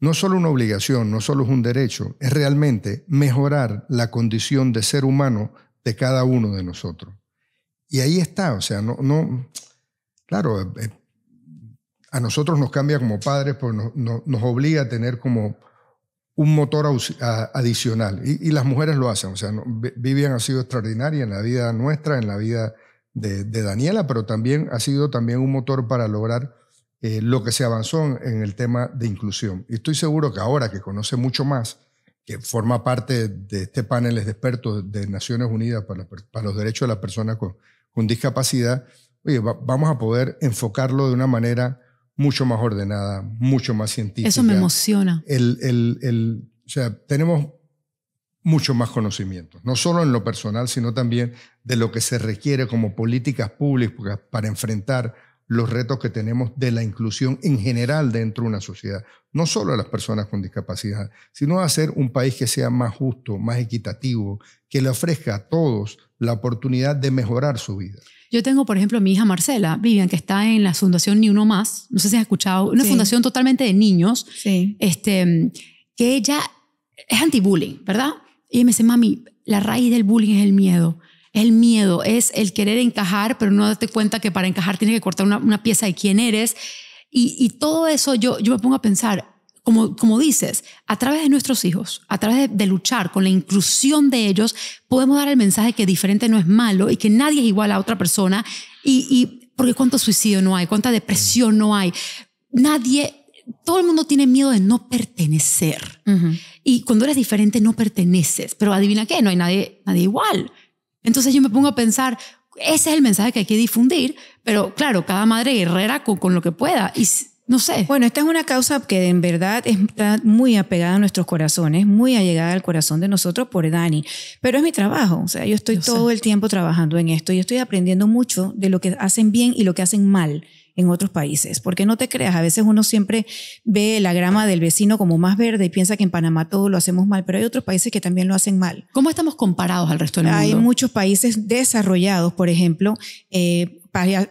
[SPEAKER 2] no solo una obligación, no solo es un derecho, es realmente mejorar la condición de ser humano de cada uno de nosotros. Y ahí está, o sea, no, no claro, eh, a nosotros nos cambia como padres, pues nos obliga a tener como un motor adicional. Y, las mujeres lo hacen. O sea, Vivian ha sido extraordinaria en la vida nuestra, en la vida de, Daniela, pero también ha sido también un motor para lograr eh, lo que se avanzó en el tema de inclusión. Y estoy seguro que ahora que conoce mucho más, que forma parte de este panel de expertos de Naciones Unidas para, los derechos de las personas con, discapacidad, oye, vamos a poder enfocarlo de una manera mucho más ordenada, mucho más científica. Eso me
[SPEAKER 1] emociona.
[SPEAKER 2] el, o sea, tenemos mucho más conocimiento, no solo en lo personal, sino también de lo que se requiere como políticas públicas para enfrentar los retos que tenemos de la inclusión en general dentro de una sociedad, no solo a las personas con discapacidad, sino a hacer un país que sea más justo, más equitativo, que le ofrezca a todos la oportunidad de mejorar su vida.
[SPEAKER 1] Yo tengo, por ejemplo, mi hija Marcela, Vivian, que está en la fundación Ni Uno Más. No sé si has escuchado. Una fundación totalmente de niños. Sí. Este, que ella es anti-bullying, ¿verdad? Y me dice, mami, la raíz del bullying es el miedo. El miedo es el querer encajar, pero no darte cuenta que para encajar tienes que cortar una, pieza de quién eres. Y, y, todo eso yo, yo me pongo a pensar, como, como dices, a través de nuestros hijos, a través de, luchar con la inclusión de ellos, podemos dar el mensaje que diferente no es malo y que nadie es igual a otra persona. Y, y porque cuánto suicidio no hay, cuánta depresión no hay. Nadie todo el mundo tiene miedo de no pertenecer. Y cuando eres diferente no perteneces, pero adivina qué, no hay nadie, nadie igual. Entonces yo me pongo a pensar, ese es el mensaje que hay que difundir, pero claro, cada madre guerrera con, con lo que pueda. Y, no sé. Bueno, esta es una causa que en verdad
[SPEAKER 3] está muy apegada a nuestros corazones, muy allegada al corazón de nosotros por Dani. Pero es mi trabajo, o sea, yo estoy todo el tiempo trabajando en esto y estoy aprendiendo mucho de lo que hacen bien y lo que hacen mal en otros países. Porque no te creas, a veces uno siempre ve la grama del vecino como más verde y piensa que en Panamá todo lo hacemos mal, pero hay otros países que también lo hacen mal. ¿Cómo estamos comparados
[SPEAKER 1] al resto del mundo? Hay
[SPEAKER 3] muchos países desarrollados, por ejemplo, eh,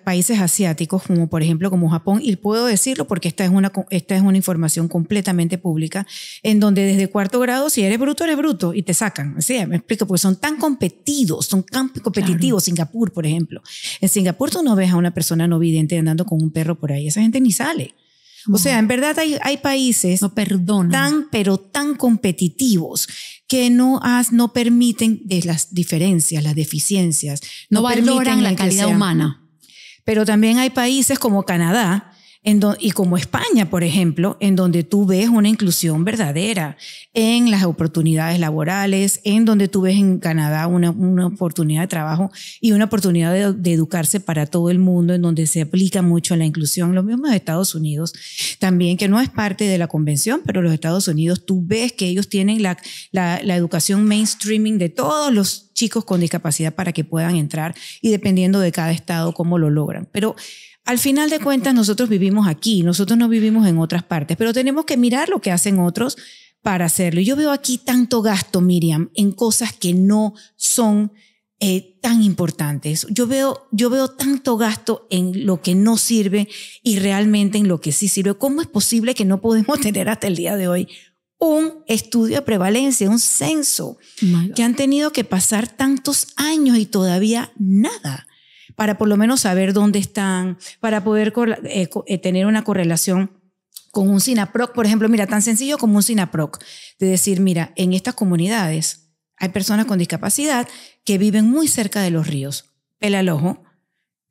[SPEAKER 3] países asiáticos, como por ejemplo como Japón, y puedo decirlo porque esta es, una, esta es una información completamente pública, en donde desde cuarto grado, si eres bruto, eres bruto, y te sacan. sea Me explico, porque son tan competidos, son tan competitivos. Singapur, por ejemplo. En Singapur tú no ves a una persona no vidente andando con un perro por ahí, esa gente ni sale. O sea, en verdad hay, hay países no perdona tan, pero tan competitivos que no, has, no permiten las diferencias, las deficiencias. No, no valoran la calidad humana. Pero también hay países como Canadá, y como España, por ejemplo, en donde tú ves una inclusión verdadera en las oportunidades laborales, en donde tú ves en Canadá una, una oportunidad de trabajo y una oportunidad de, educarse para todo el mundo, en donde se aplica mucho la inclusión, Lo mismo de Estados Unidos, también que no es parte de la convención, pero los Estados Unidos, tú ves que ellos tienen la, la, educación mainstreaming de todos los chicos con discapacidad para que puedan entrar y dependiendo de cada estado cómo lo logran. Pero al final de cuentas, nosotros vivimos aquí, nosotros no vivimos en otras partes, pero tenemos que mirar lo que hacen otros para hacerlo. Yo veo aquí tanto gasto, Miriam, en cosas que no son eh, tan importantes. Yo veo, yo veo tanto gasto en lo que no sirve y realmente en lo que sí sirve. ¿Cómo es posible que no podemos tener hasta el día de hoy un estudio de prevalencia, un censo, que han tenido que pasar tantos años y todavía nada? para por lo menos saber dónde están, para poder eh, eh, tener una correlación con un SINAPROC, por ejemplo, mira, tan sencillo como un SINAPROC, de decir, mira, en estas comunidades hay personas con discapacidad que viven muy cerca de los ríos. el ojo,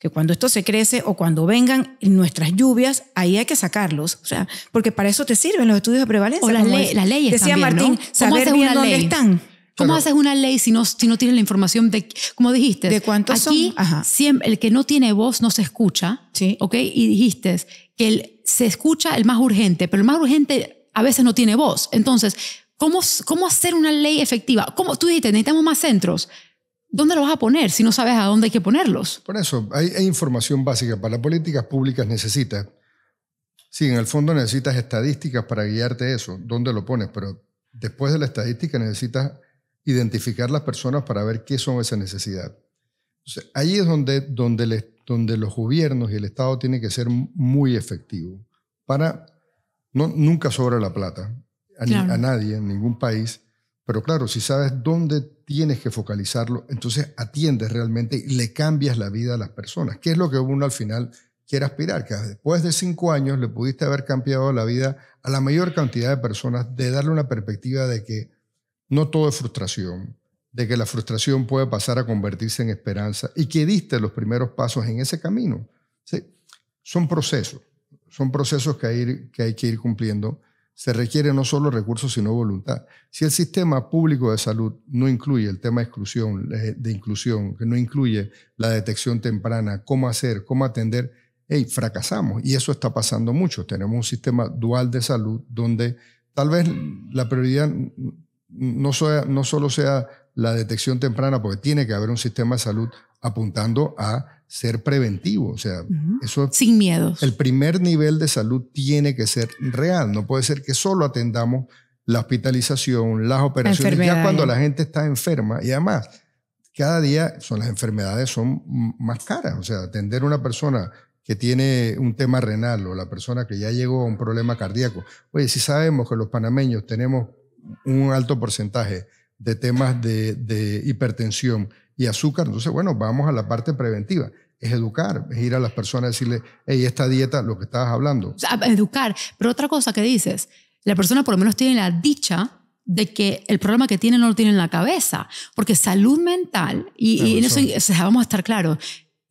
[SPEAKER 3] que cuando esto se crece o cuando vengan nuestras lluvias, ahí hay que sacarlos, o sea, porque para eso te sirven los estudios
[SPEAKER 1] de prevalencia. O las, leyes Decía Martín, saber dónde están. ¿Cómo haces una ley si no, si no tienes la información de, como dijiste? ¿De cuántos aquí, son? el que no tiene voz no se escucha, sí. ¿ok? Y dijiste que el, se escucha el más urgente, pero el más urgente a veces no tiene voz. Entonces, ¿cómo, cómo hacer una ley efectiva? como tú dijiste, necesitamos más centros. ¿Dónde lo vas a poner si no sabes a dónde hay que ponerlos?
[SPEAKER 2] Por eso, hay, información básica. Para las políticas públicas necesitas. Sí, en el fondo necesitas estadísticas para guiarte eso, dónde lo pones, pero después de la estadística necesitas identificar las personas para ver qué son esa necesidad. Entonces, ahí es donde, donde, donde los gobiernos y el Estado tienen que ser muy efectivos para, no, nunca sobra la plata a, nadie, en ningún país, pero claro, si sabes dónde tienes que focalizarlo, entonces atiendes realmente y le cambias la vida a las personas, que es lo que uno al final quiere aspirar, que después de cinco años le pudiste haber cambiado la vida a la mayor cantidad de personas, de darle una perspectiva de que no todo es frustración, de que la frustración puede pasar a convertirse en esperanza y que diste los primeros pasos en ese camino. ¿sí? Son procesos, son procesos que hay, que ir cumpliendo. Se requiere no solo recursos, sino voluntad. Si el sistema público de salud no incluye el tema de exclusión, eh, de inclusión, que no incluye la detección temprana, cómo hacer, cómo atender, hey, fracasamos. Y eso está pasando mucho. Tenemos un sistema dual de salud donde tal vez la prioridad no, solo sea la detección temprana, porque tiene que haber un sistema de salud apuntando a ser preventivo, o sea, eso sin miedos. El primer nivel de salud tiene que ser real, no puede ser que solo atendamos la hospitalización, las operaciones, ya cuando la gente está enferma y además cada día son las enfermedades son más caras, o sea, atender a una persona que tiene un tema renal o la persona que ya llegó a un problema cardíaco. Oye, si sabemos que los panameños tenemos un alto porcentaje de temas de, hipertensión y azúcar, entonces, bueno, vamos a la parte preventiva es educar, es ir a las personas y decirle, hey, esta dieta, lo que estabas hablando.
[SPEAKER 1] O educar. Pero otra cosa que dices, la persona por lo menos tiene la dicha de que el problema que tiene no lo tiene en la cabeza, porque salud mental, y, en eso vamos a estar claros,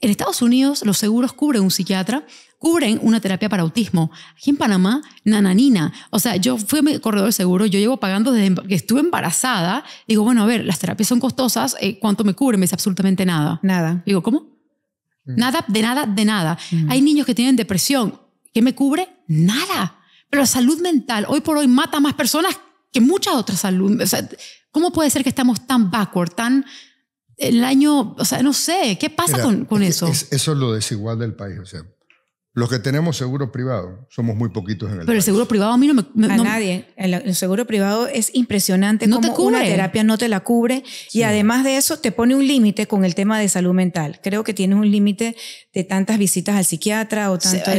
[SPEAKER 1] en Estados Unidos, los seguros cubren un psiquiatra, cubren una terapia para autismo. Aquí en Panamá, nananina. O sea, yo fui a mi corredor de seguro, yo llevo pagando desde em-, que estuve embarazada. Digo, bueno, a ver, las terapias son costosas, eh, ¿cuánto me cubren? Me dice absolutamente nada. Nada. Digo, ¿cómo? Mm. Nada, de nada, de nada. Mm. Hay niños que tienen depresión. ¿Qué me cubre? Nada. Pero la salud mental, hoy por hoy, mata a más personas que muchas otras salud. O sea, ¿cómo puede ser que estamos tan backward, tan el año, o sea, no sé, ¿qué pasa con, eso?
[SPEAKER 2] eso es lo desigual del país, o sea. Los que tenemos seguro privado somos muy poquitos en el
[SPEAKER 1] Pero el seguro privado a mí no me... a nadie.
[SPEAKER 3] El, seguro privado es impresionante. No te cubre. Una terapia no te la cubre. Y además de eso, te pone un límite con el tema de salud mental. Creo que tienes un límite de tantas visitas al
[SPEAKER 1] psiquiatra o tanto...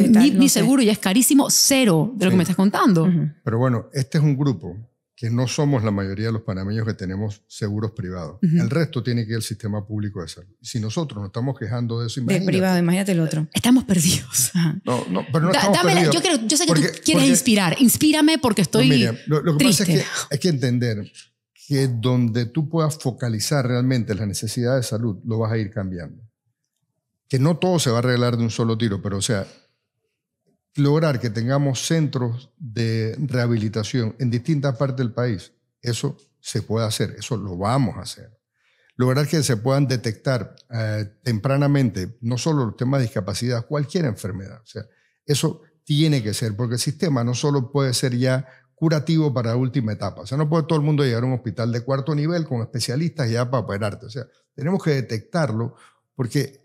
[SPEAKER 1] seguro ya es carísimo, cero de lo que me estás contando.
[SPEAKER 2] Pero bueno, este es un grupo que no somos la mayoría de los panameños que tenemos seguros privados. El resto tiene que ir al sistema público de salud. Si nosotros nos estamos quejando de eso, imagínate. De privado,
[SPEAKER 1] imagínate el otro. Estamos perdidos.
[SPEAKER 2] No, no, pero no estamos Yo, sé que tú quieres
[SPEAKER 1] inspirar. Inspírame porque estoy no, lo, que pasa es que
[SPEAKER 2] hay que entender que donde tú puedas focalizar realmente la necesidad de salud, lo vas a ir cambiando. Que no todo se va a arreglar de un solo tiro, pero o sea, lograr que tengamos centros de rehabilitación en distintas partes del país, eso se puede hacer, eso lo vamos a hacer. Lograr que se puedan detectar eh, tempranamente no solo los temas de discapacidad, cualquier enfermedad. O sea, eso tiene que ser, porque el sistema no solo puede ser ya curativo para la última etapa. O sea, no puede todo el mundo llegar a un hospital de cuarto nivel con especialistas ya para operarte. O sea, tenemos que detectarlo porque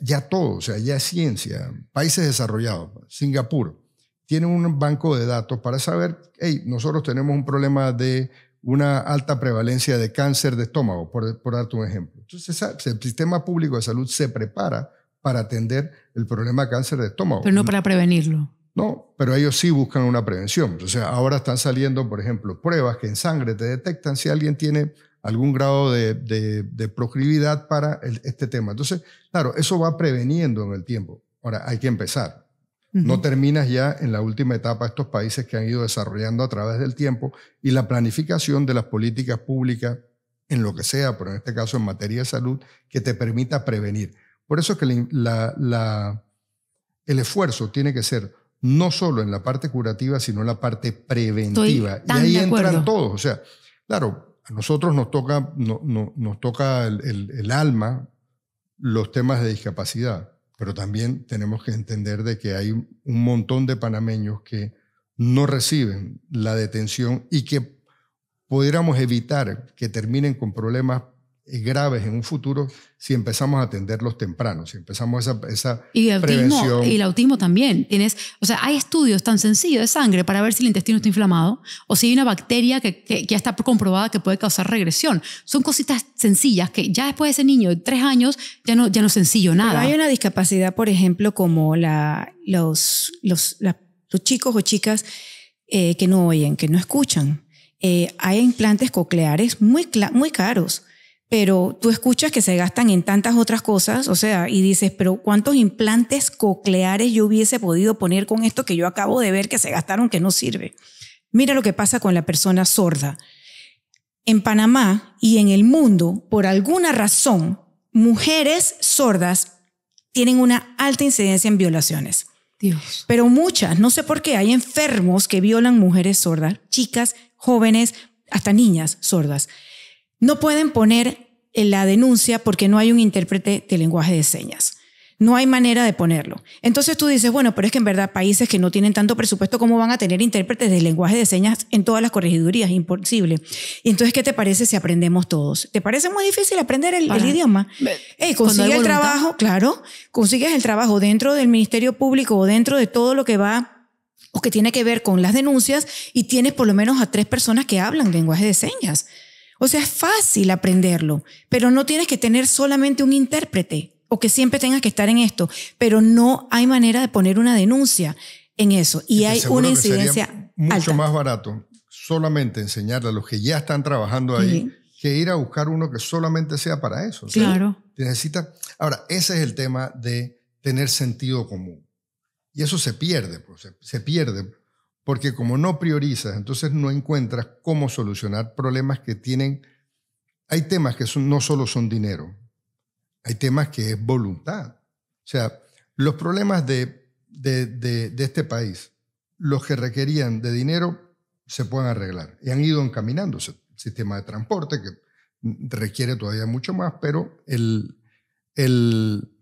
[SPEAKER 2] ya, todo, o sea, ya ciencia. Países desarrollados, Singapur, tienen un banco de datos para saber, hey, nosotros tenemos un problema de una alta prevalencia de cáncer de estómago, por, por darte un ejemplo. Entonces, el sistema público de salud se prepara para atender el problema de cáncer de estómago. Pero no para
[SPEAKER 1] prevenirlo.
[SPEAKER 2] No, pero ellos sí buscan una prevención. O sea, ahora están saliendo, por ejemplo, pruebas que en sangre te detectan si alguien tiene algún grado de, de, proclividad para este tema. Entonces, claro, eso va preveniendo en el tiempo. Ahora, hay que empezar. No terminas ya en la última etapa estos países que han ido desarrollando a través del tiempo y la planificación de las políticas públicas en lo que sea, pero en este caso en materia de salud, que te permita prevenir. Por eso es que la, la, el esfuerzo tiene que ser no solo en la parte curativa, sino en la parte preventiva. y ahí entran todos. O sea, claro, a nosotros nos toca, nos toca el, alma los temas de discapacidad, pero también tenemos que entender de que hay un montón de panameños que no reciben la detención y que pudiéramos evitar que terminen con problemas graves en un futuro si empezamos a atenderlos temprano, si empezamos esa, esa y el autismo, prevención. Y el
[SPEAKER 1] autismo también. Tienes, o sea, hay estudios tan sencillos de sangre para ver si el intestino está inflamado o si hay una bacteria que, que, ya está comprobada que puede causar regresión. Son cositas sencillas que ya después de ese niño de tres años ya no, ya no es sencillo nada. hay
[SPEAKER 3] una discapacidad,
[SPEAKER 1] por ejemplo, como
[SPEAKER 3] la, los, los, los chicos o chicas eh, que no oyen, que no escuchan. Eh, hay implantes cocleares muy, muy caros pero tú escuchas que se gastan en tantas otras cosas, o sea, y dices, pero ¿cuántos implantes cocleares yo hubiese podido poner con esto que yo acabo de ver que se gastaron que no sirve? Mira lo que pasa con la persona sorda. En Panamá y en el mundo, por alguna razón, mujeres sordas tienen una alta incidencia en violaciones. Dios. Pero muchas, no sé por qué, hay enfermos que violan mujeres sordas, chicas, jóvenes, hasta niñas sordas. No pueden poner eh, la denuncia porque no hay un intérprete de lenguaje de señas. No hay manera de ponerlo. Entonces tú dices, bueno, pero es que en verdad países que no tienen tanto presupuesto, ¿cómo van a tener intérpretes de lenguaje de señas en todas las corregidurías? Imposible. Y entonces, ¿qué te parece si aprendemos todos? ¿Te parece muy difícil aprender el, idioma? consigue el trabajo, claro, consigues el trabajo dentro del Ministerio Público o dentro de todo lo que va o que tiene que ver con las denuncias y tienes por lo menos a tres personas que hablan lenguaje de señas. O sea, es fácil aprenderlo, pero no tienes que tener solamente un intérprete o que siempre tengas que estar en esto, pero no hay manera de poner una denuncia en eso y hay una incidencia
[SPEAKER 2] mucho más barato solamente enseñarle a los que ya están trabajando ahí que ir a buscar uno que solamente sea para eso. claro. Necesita. Ahora, ese es el tema de tener sentido común. Y eso se pierde, pues, se pierde porque como no priorizas, entonces no encuentras cómo solucionar problemas que tienen... Hay temas que no solo son dinero, hay temas que es voluntad. O sea, los problemas de, de, de, este país, los que requerían de dinero, se pueden arreglar. Y han ido encaminándose. Sistema de transporte que requiere todavía mucho más, pero el, el,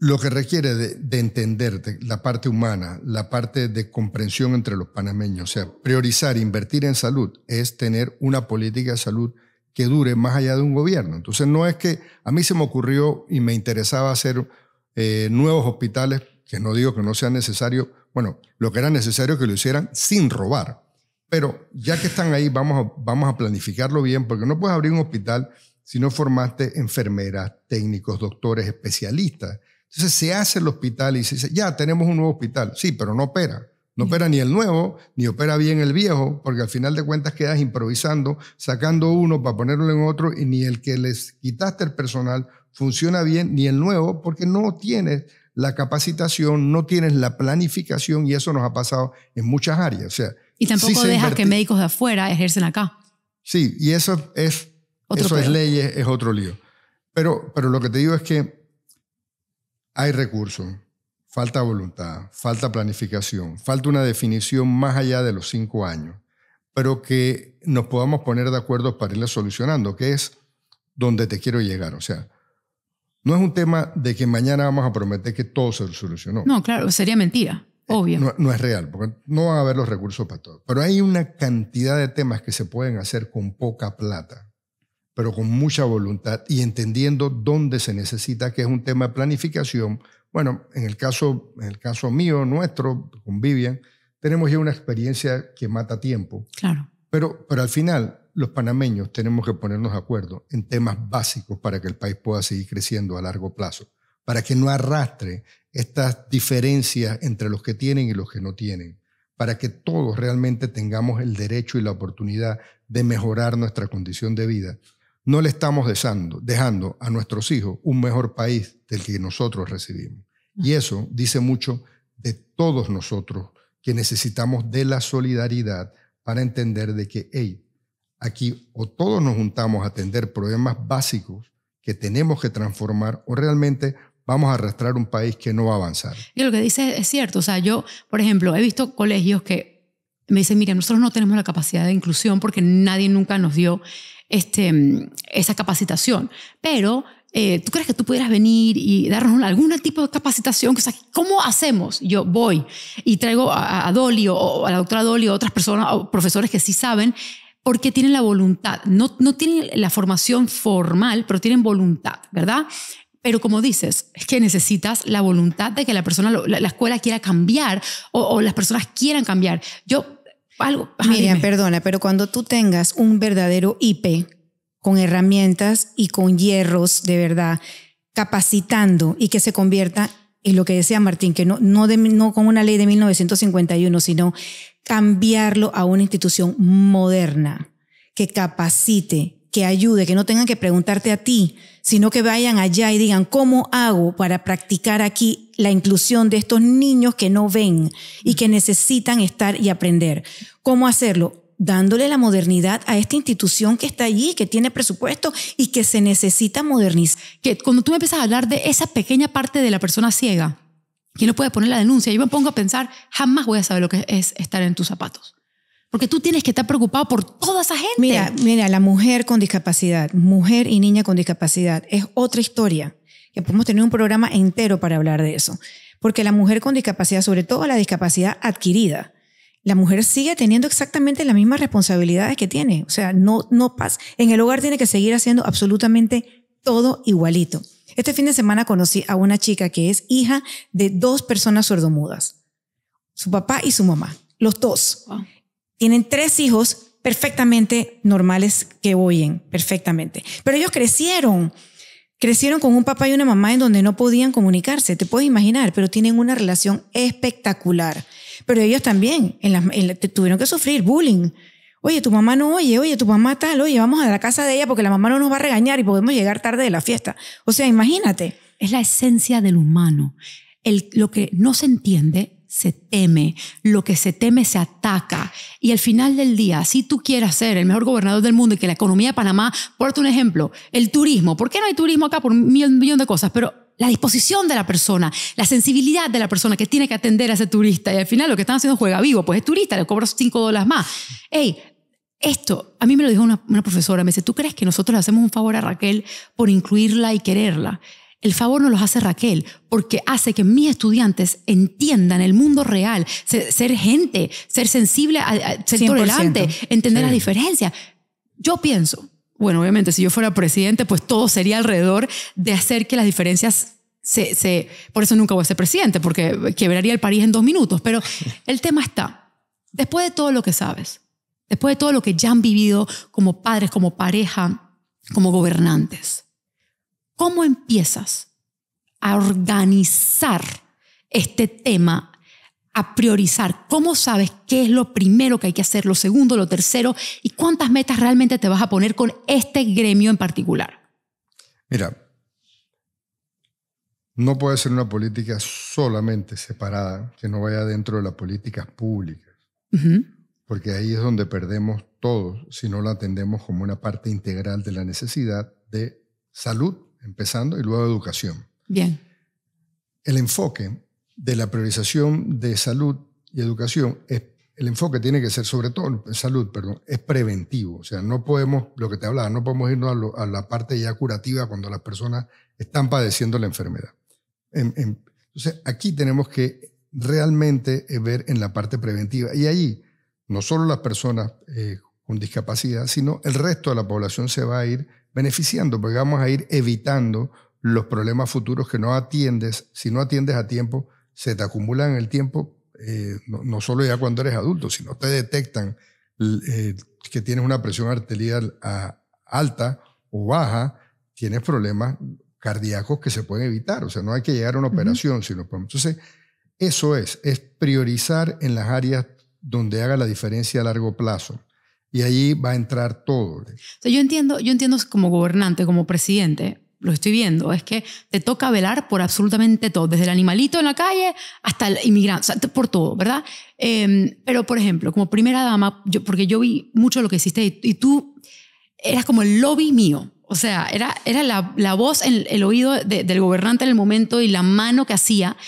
[SPEAKER 2] lo que requiere de, de entender la parte humana, la parte de comprensión entre los panameños. O sea, priorizar, invertir en salud es tener una política de salud que dure más allá de un gobierno. Entonces, no es que a mí se me ocurrió y me interesaba hacer eh, nuevos hospitales, que no digo que no sea necesario, bueno, lo que era necesario que lo hicieran sin robar. Pero ya que están ahí, vamos vamos a planificarlo bien, porque no puedes abrir un hospital si no formaste enfermeras, técnicos, doctores, especialistas. Entonces se hace el hospital y se dice, ya tenemos un nuevo hospital. Sí, pero no opera. No opera ni el nuevo, ni opera bien el viejo, porque al final de cuentas quedas improvisando, sacando uno para ponerlo en otro, y ni el que les quitaste el personal funciona bien, ni el nuevo, porque no tienes la capacitación, no tienes la planificación, y eso nos ha pasado en muchas áreas. O sea, y tampoco dejas que
[SPEAKER 1] médicos de afuera ejercen acá.
[SPEAKER 2] Sí, y eso es, eso es leyes, es otro lío. Pero, pero lo que te digo es que hay recursos, falta voluntad, falta planificación, falta una definición más allá de los cinco años, pero que nos podamos poner de acuerdo para irla solucionando, que es donde te quiero llegar. O sea, no es un tema de que mañana vamos a prometer que todo se solucionó. No, claro,
[SPEAKER 1] sería mentira, eh, obvio. No, no es
[SPEAKER 2] real, porque no van a haber los recursos para todo. Pero hay una cantidad de temas que se pueden hacer con poca plata pero con mucha voluntad y entendiendo dónde se necesita, que es un tema de planificación. Bueno, en el caso, en el caso mío, nuestro, con Vivian, tenemos ya una experiencia que mata tiempo. Claro. Pero, pero al final, los panameños tenemos que ponernos de acuerdo en temas básicos para que el país pueda seguir creciendo a largo plazo, para que no arrastre estas diferencias entre los que tienen y los que no tienen, para que todos realmente tengamos el derecho y la oportunidad de mejorar nuestra condición de vida no le estamos dejando, dejando a nuestros hijos un mejor país del que nosotros recibimos. Y eso dice mucho de todos nosotros que necesitamos de la solidaridad para entender de que, hey, aquí o todos nos juntamos a atender problemas básicos que tenemos que transformar o realmente vamos a arrastrar un país que no va a avanzar.
[SPEAKER 1] Y lo que dice es cierto. O sea, yo, por ejemplo, he visto colegios que me dicen, mira, nosotros no tenemos la capacidad de inclusión porque nadie nunca nos dio este, mm, esa capacitación. Pero, eh, ¿tú crees que tú pudieras venir y darnos algún tipo de capacitación? ¿Cómo hacemos? Yo voy y traigo a, a o, a la doctora Dolly o otras personas o profesores que sí saben porque tienen la voluntad. No, no tienen la formación formal, pero tienen voluntad, ¿verdad? Pero como dices, es que necesitas la voluntad de que la persona, la, escuela quiera cambiar o, o, las personas quieran cambiar. Yo algo. Miriam,
[SPEAKER 3] perdona, pero cuando tú tengas un verdadero IP con herramientas y con hierros de verdad, capacitando y que se convierta en lo que decía Martín, que no, no con una ley de 1951, sino cambiarlo a una institución moderna que capacite, que ayude, que no tengan que preguntarte a ti, sino que vayan allá y digan, ¿cómo hago para practicar aquí la inclusión de estos niños que no ven y que necesitan estar y aprender? ¿Cómo hacerlo? dándole la modernidad a esta institución que está allí, que tiene presupuesto y que se
[SPEAKER 1] necesita modernizar. Que cuando tú me empiezas a hablar de esa pequeña parte de la persona ciega, ¿quién no puede poner la denuncia? Yo me pongo a pensar, jamás voy a saber lo que es estar en tus zapatos. Porque tú
[SPEAKER 3] tienes que estar preocupado por toda esa gente. Mira, mira, la mujer con discapacidad, mujer y niña con discapacidad, es otra historia. Que podemos tener un programa entero para hablar de eso. Porque la mujer con discapacidad, sobre todo la discapacidad adquirida, la mujer sigue teniendo exactamente las mismas responsabilidades que tiene. O sea, no, no pasa. En el hogar tiene que seguir haciendo absolutamente todo igualito. Este fin de semana conocí a una chica que es hija de dos personas sordomudas. Su papá y su mamá, los dos. Tienen tres hijos perfectamente normales que oyen, perfectamente. Pero ellos crecieron, crecieron con un papá y una mamá en donde no podían comunicarse, te puedes imaginar, pero tienen una relación espectacular. Pero ellos también en tuvieron que sufrir bullying. Oye, tu mamá no oye, oye, tu mamá tal, oye, vamos a la casa de ella porque la mamá no nos va a regañar y podemos
[SPEAKER 1] llegar tarde de la fiesta. O sea, imagínate. Es la esencia del humano. El, lo que no se entiende se teme, lo que se teme se ataca. Y al final del día, si tú quieres ser el mejor gobernador del mundo y que la economía de Panamá, por un ejemplo, el turismo, ¿por qué no hay turismo acá por un millón de cosas? Pero la disposición de la persona, la sensibilidad de la persona que tiene que atender a ese turista. Y al final lo que están haciendo juega vivo, pues es turista, le cobras cinco dólares más. Hey, esto, a mí me lo dijo una, una profesora, me dice, ¿tú crees que nosotros le hacemos un favor a Raquel por incluirla y quererla? El favor no los hace Raquel porque hace que mis estudiantes entiendan el mundo real, ser, gente, ser sensible, ser tolerante, entender las diferencias. Yo pienso, bueno, obviamente si yo fuera presidente, pues todo sería alrededor de hacer que las diferencias se, se... Por eso nunca voy a ser presidente, porque quebraría el París en dos minutos. Pero el tema está, después de todo lo que sabes, después de todo lo que ya han vivido como padres, como pareja, como gobernantes, ¿Cómo empiezas a organizar este tema, a priorizar? ¿Cómo sabes qué es lo primero que hay que hacer, lo segundo, lo tercero? ¿Y cuántas metas realmente te vas a poner con este gremio en particular?
[SPEAKER 2] Mira, no puede ser una política solamente separada, que no vaya dentro de las políticas públicas, porque ahí es donde perdemos todos si no la atendemos como una parte integral de la necesidad de salud empezando, y luego educación. Bien. El enfoque de la priorización de salud y educación el enfoque tiene que ser sobre todo en salud, perdón, es preventivo. O sea, no podemos, lo que te hablaba, no podemos irnos a, la parte ya curativa cuando las personas están padeciendo la enfermedad. entonces, aquí tenemos que realmente eh, ver en la parte preventiva. Y allí, no solo las personas eh, con discapacidad, sino el resto de la población se va a ir beneficiando, porque vamos a ir evitando los problemas futuros que no atiendes. Si no atiendes a tiempo, se te acumulan en el tiempo, eh, no, solo ya cuando eres adulto, sino te detectan eh, que tienes una presión arterial ah, alta o baja, tienes problemas cardíacos que se pueden evitar. O sea, no hay que llegar a una operación, sino pues, entonces eso es, es priorizar en las áreas donde haga la diferencia a largo plazo y allí va a entrar todo.
[SPEAKER 1] yo entiendo, yo entiendo como gobernante, como presidente, lo estoy viendo, es que te toca velar por absolutamente todo, desde el animalito en la calle hasta el inmigrante, o sea, por todo, ¿verdad? Em, pero, por ejemplo, como primera dama, yo, porque yo vi mucho lo que hiciste y, tú eras como el lobby mío, o sea, era, era la, la voz en el oído del gobernante en el momento y la mano que hacía.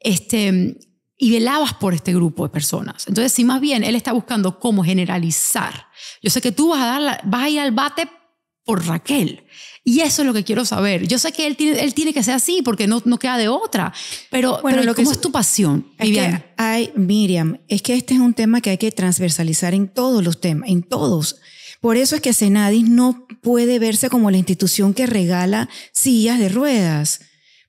[SPEAKER 1] Este, y velabas por este grupo de personas. Entonces, si más bien él está buscando cómo generalizar, yo sé que tú vas a, dar ir al bate por Raquel. Y eso es lo que quiero saber. Yo sé que él tiene, él tiene que ser así porque no, no queda de otra. Pero, bueno, ¿cómo es, tu pasión,
[SPEAKER 3] Miriam, es que este es un tema que hay que transversalizar en todos los temas, en todos. Por eso es que Senadis no puede verse como la institución que regala sillas de ruedas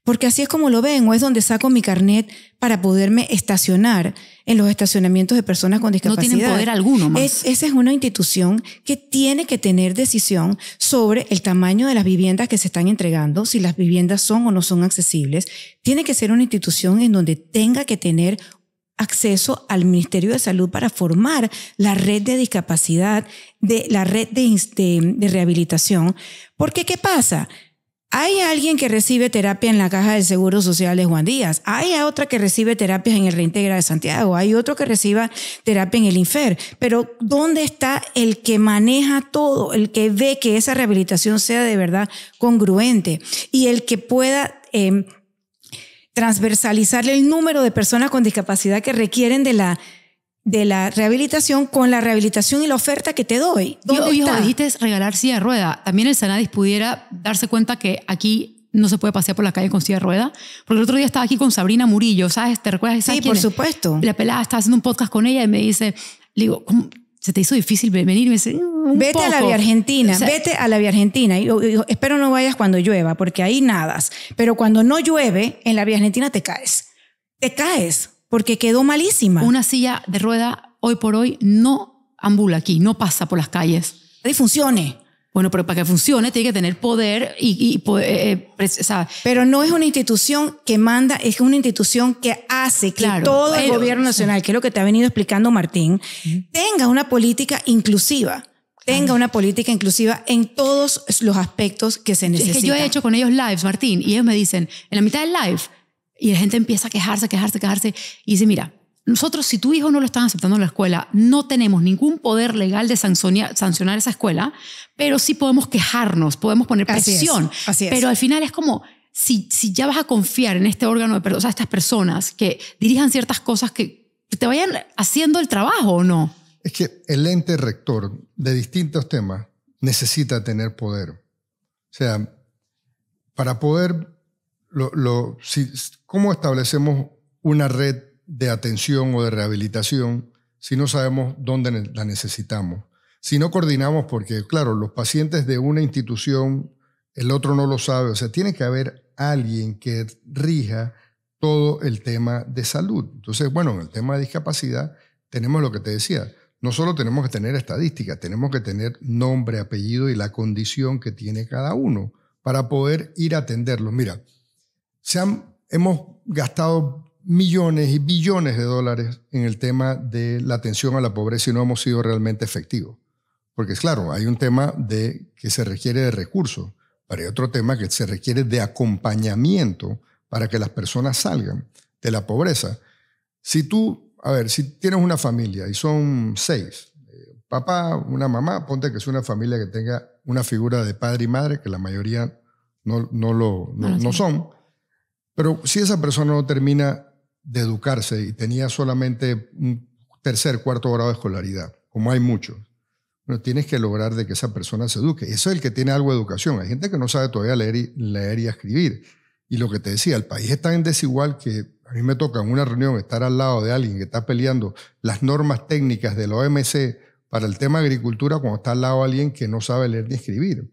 [SPEAKER 3] porque así es como lo ven, o es donde saco mi carnet para poderme estacionar en los estacionamientos de personas con discapacidad. No tienen poder alguno más. esa es una institución que tiene que tener decisión sobre el tamaño de las viviendas que se están entregando, si las viviendas son o no son accesibles. Tiene que ser una institución en donde tenga que tener acceso al Ministerio de Salud para formar la red de discapacidad, de la red de, de rehabilitación. Porque, ¿qué pasa? Hay alguien que recibe terapia en la caja de Seguros Sociales de Juan Díaz. Hay otra que recibe terapia en el Reintegra de Santiago. Hay otro que reciba terapia en el Infer. Pero ¿dónde está el que maneja todo? El que ve que esa rehabilitación sea de verdad congruente y el que pueda... transversalizarle em, transversalizar el número de personas con discapacidad que requieren de la de la rehabilitación con la rehabilitación
[SPEAKER 1] y la oferta que te doy. ¿Dónde Yo, dijiste regalar silla de rueda. También el Sanadis pudiera darse cuenta que aquí no se puede pasear por la calle con silla de rueda. Porque el otro día estaba aquí con Sabrina Murillo, ¿sabes? ¿Te recuerdas? sí, por supuesto. La pelada estaba haciendo un podcast con ella y me dice, le digo, ¿cómo? ¿Se te hizo difícil venir? Me dice, mm, vete a la Vía Argentina, vete
[SPEAKER 3] a la Vía Argentina. Y, digo espero no vayas cuando llueva, porque ahí nadas. Pero cuando no llueve, en la Vía Argentina te caes. Te
[SPEAKER 1] caes porque quedó malísima. Una silla de rueda hoy por hoy no ambula aquí, no pasa por las calles. Y funcione. Bueno, pero para que funcione tiene que tener poder
[SPEAKER 3] y... Pues, eh, eh, pero no es una institución que manda, es una institución que hace que claro, todo el gobierno nacional, que es lo que te ha venido explicando Martín, tenga una política inclusiva tenga una política inclusiva en todos los aspectos que se necesitan. Es que yo he
[SPEAKER 1] hecho con ellos lives, Martín, y ellos me dicen, en la mitad del live, y la gente empieza a quejarse, quejarse, quejarse. Y dice, mira, nosotros si tu hijo no lo están aceptando en la escuela, no tenemos ningún poder legal de sancionar, esa escuela, pero sí podemos quejarnos, podemos poner presión. Pero al final es como, si, si ya vas a confiar en este órgano, de, o sea, estas personas que dirijan ciertas cosas que te vayan haciendo el trabajo o no. Es que el ente
[SPEAKER 2] rector de distintos temas necesita tener poder. O sea, para poder ¿cómo establecemos una red de atención o de rehabilitación si no sabemos dónde la necesitamos? Si no coordinamos, porque claro, los pacientes de una institución, el otro no lo sabe, o sea, tiene que haber alguien que rija todo el tema de salud. Entonces, bueno, en el tema de discapacidad tenemos lo que te decía, no solo tenemos que tener estadísticas, tenemos que tener nombre, apellido y la condición que tiene cada uno para poder ir a atenderlos. Mira, hemos gastado millones y billones de dólares en el tema de la atención a la pobreza y no hemos sido realmente efectivos. Porque es claro, hay un tema de que se requiere de recursos, pero hay otro tema que se requiere de acompañamiento para que las personas salgan de la pobreza. Si tú, a ver, si tienes una familia y son seis, eh, papá, una mamá, ponte que es una familia que tenga una figura de padre y madre, que la mayoría no, no lo, no ah, son, pero si esa persona no termina de educarse y tenía solamente un tercer, cuarto grado de escolaridad, como hay muchos, bueno, tienes que lograr de que esa persona se eduque. Eso es el que tiene algo de educación. Hay gente que no sabe todavía leer y, leer y escribir. Y lo que te decía, el país es tan desigual que a mí me toca en una reunión estar al lado de alguien que está peleando las normas técnicas del OMC para el tema agricultura cuando está al lado de alguien que no sabe leer ni escribir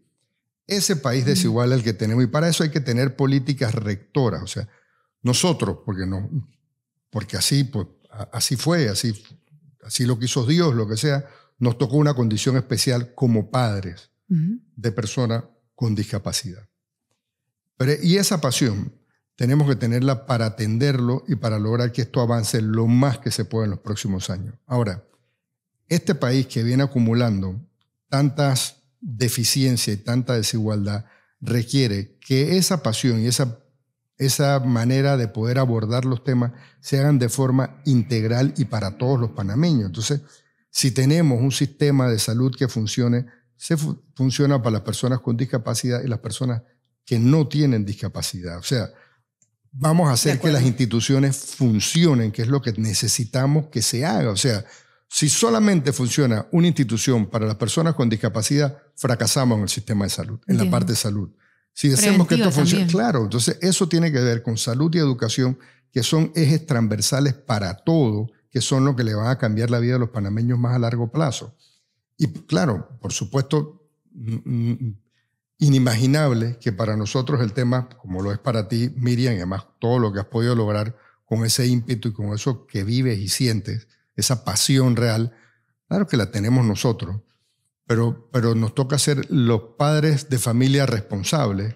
[SPEAKER 2] ese país desigual al que tenemos. Y para eso hay que tener políticas rectoras. O sea, nosotros, porque, no, porque así, pues, así fue, así, así lo quiso Dios, lo que sea, nos tocó una condición especial como padres de personas con discapacidad. Pero, y esa pasión tenemos que tenerla para atenderlo y para lograr que esto avance lo más que se pueda en los próximos años. Ahora, este país que viene acumulando tantas deficiencia y tanta desigualdad requiere que esa pasión y esa, esa manera de poder abordar los temas se hagan de forma integral y para todos los panameños. Entonces, si tenemos un sistema de salud que funcione, se funciona para las personas con discapacidad y las personas que no tienen discapacidad. O sea, vamos a hacer que las instituciones funcionen, que es lo que necesitamos que se haga. O sea, si solamente funciona una institución para las personas con discapacidad, fracasamos en el sistema de salud, en la parte de salud. Si decimos que esto funciona claro, entonces eso tiene que ver con salud y educación, que son ejes transversales para todo, que son lo que le van a cambiar la vida a los panameños más a largo plazo. Y claro, por supuesto, inimaginable que para nosotros el tema, como lo es para ti, Miriam, y además todo lo que has podido lograr con ese ímpetu y con eso que vives y sientes, esa pasión real, claro que la tenemos nosotros, pero, pero nos toca ser los padres de familia responsables,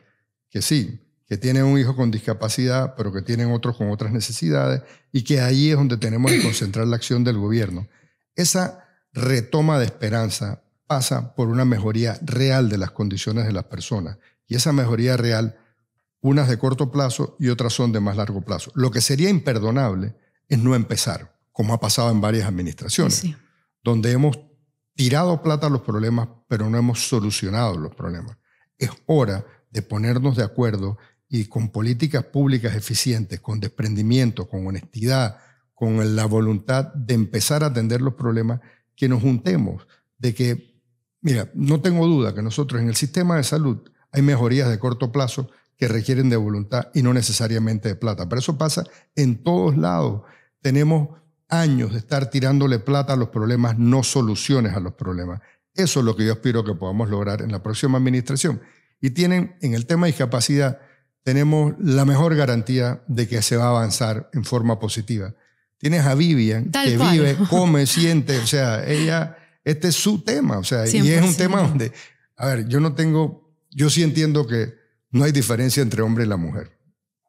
[SPEAKER 2] que sí, que tienen un hijo con discapacidad, pero que tienen otros con otras necesidades, y que ahí es donde tenemos que concentrar la acción del gobierno. Esa retoma de esperanza pasa por una mejoría real de las condiciones de las personas, y esa mejoría real, unas de corto plazo y otras son de más largo plazo. Lo que sería imperdonable es no empezar como ha pasado en varias administraciones, donde hemos tirado plata a los problemas, pero no hemos solucionado los problemas. Es hora de ponernos de acuerdo y con políticas públicas eficientes, con desprendimiento, con honestidad, con la voluntad de empezar a atender los problemas, que nos juntemos, de que, mira, no tengo duda que nosotros en el sistema de salud hay mejorías de corto plazo que requieren de voluntad y no necesariamente de plata, pero eso pasa en todos lados. Tenemos años de estar tirándole plata a los problemas, no soluciones a los problemas. Eso es lo que yo espero que podamos lograr en la próxima administración. Y tienen, en el tema de discapacidad, tenemos la mejor garantía de que se va a avanzar en forma positiva. Tienes a Vivian, que vive, come, siente, o sea, ella, este es su tema, o sea, y es un tema donde, a ver, yo no tengo, yo sí entiendo que no hay diferencia entre hombre y la mujer,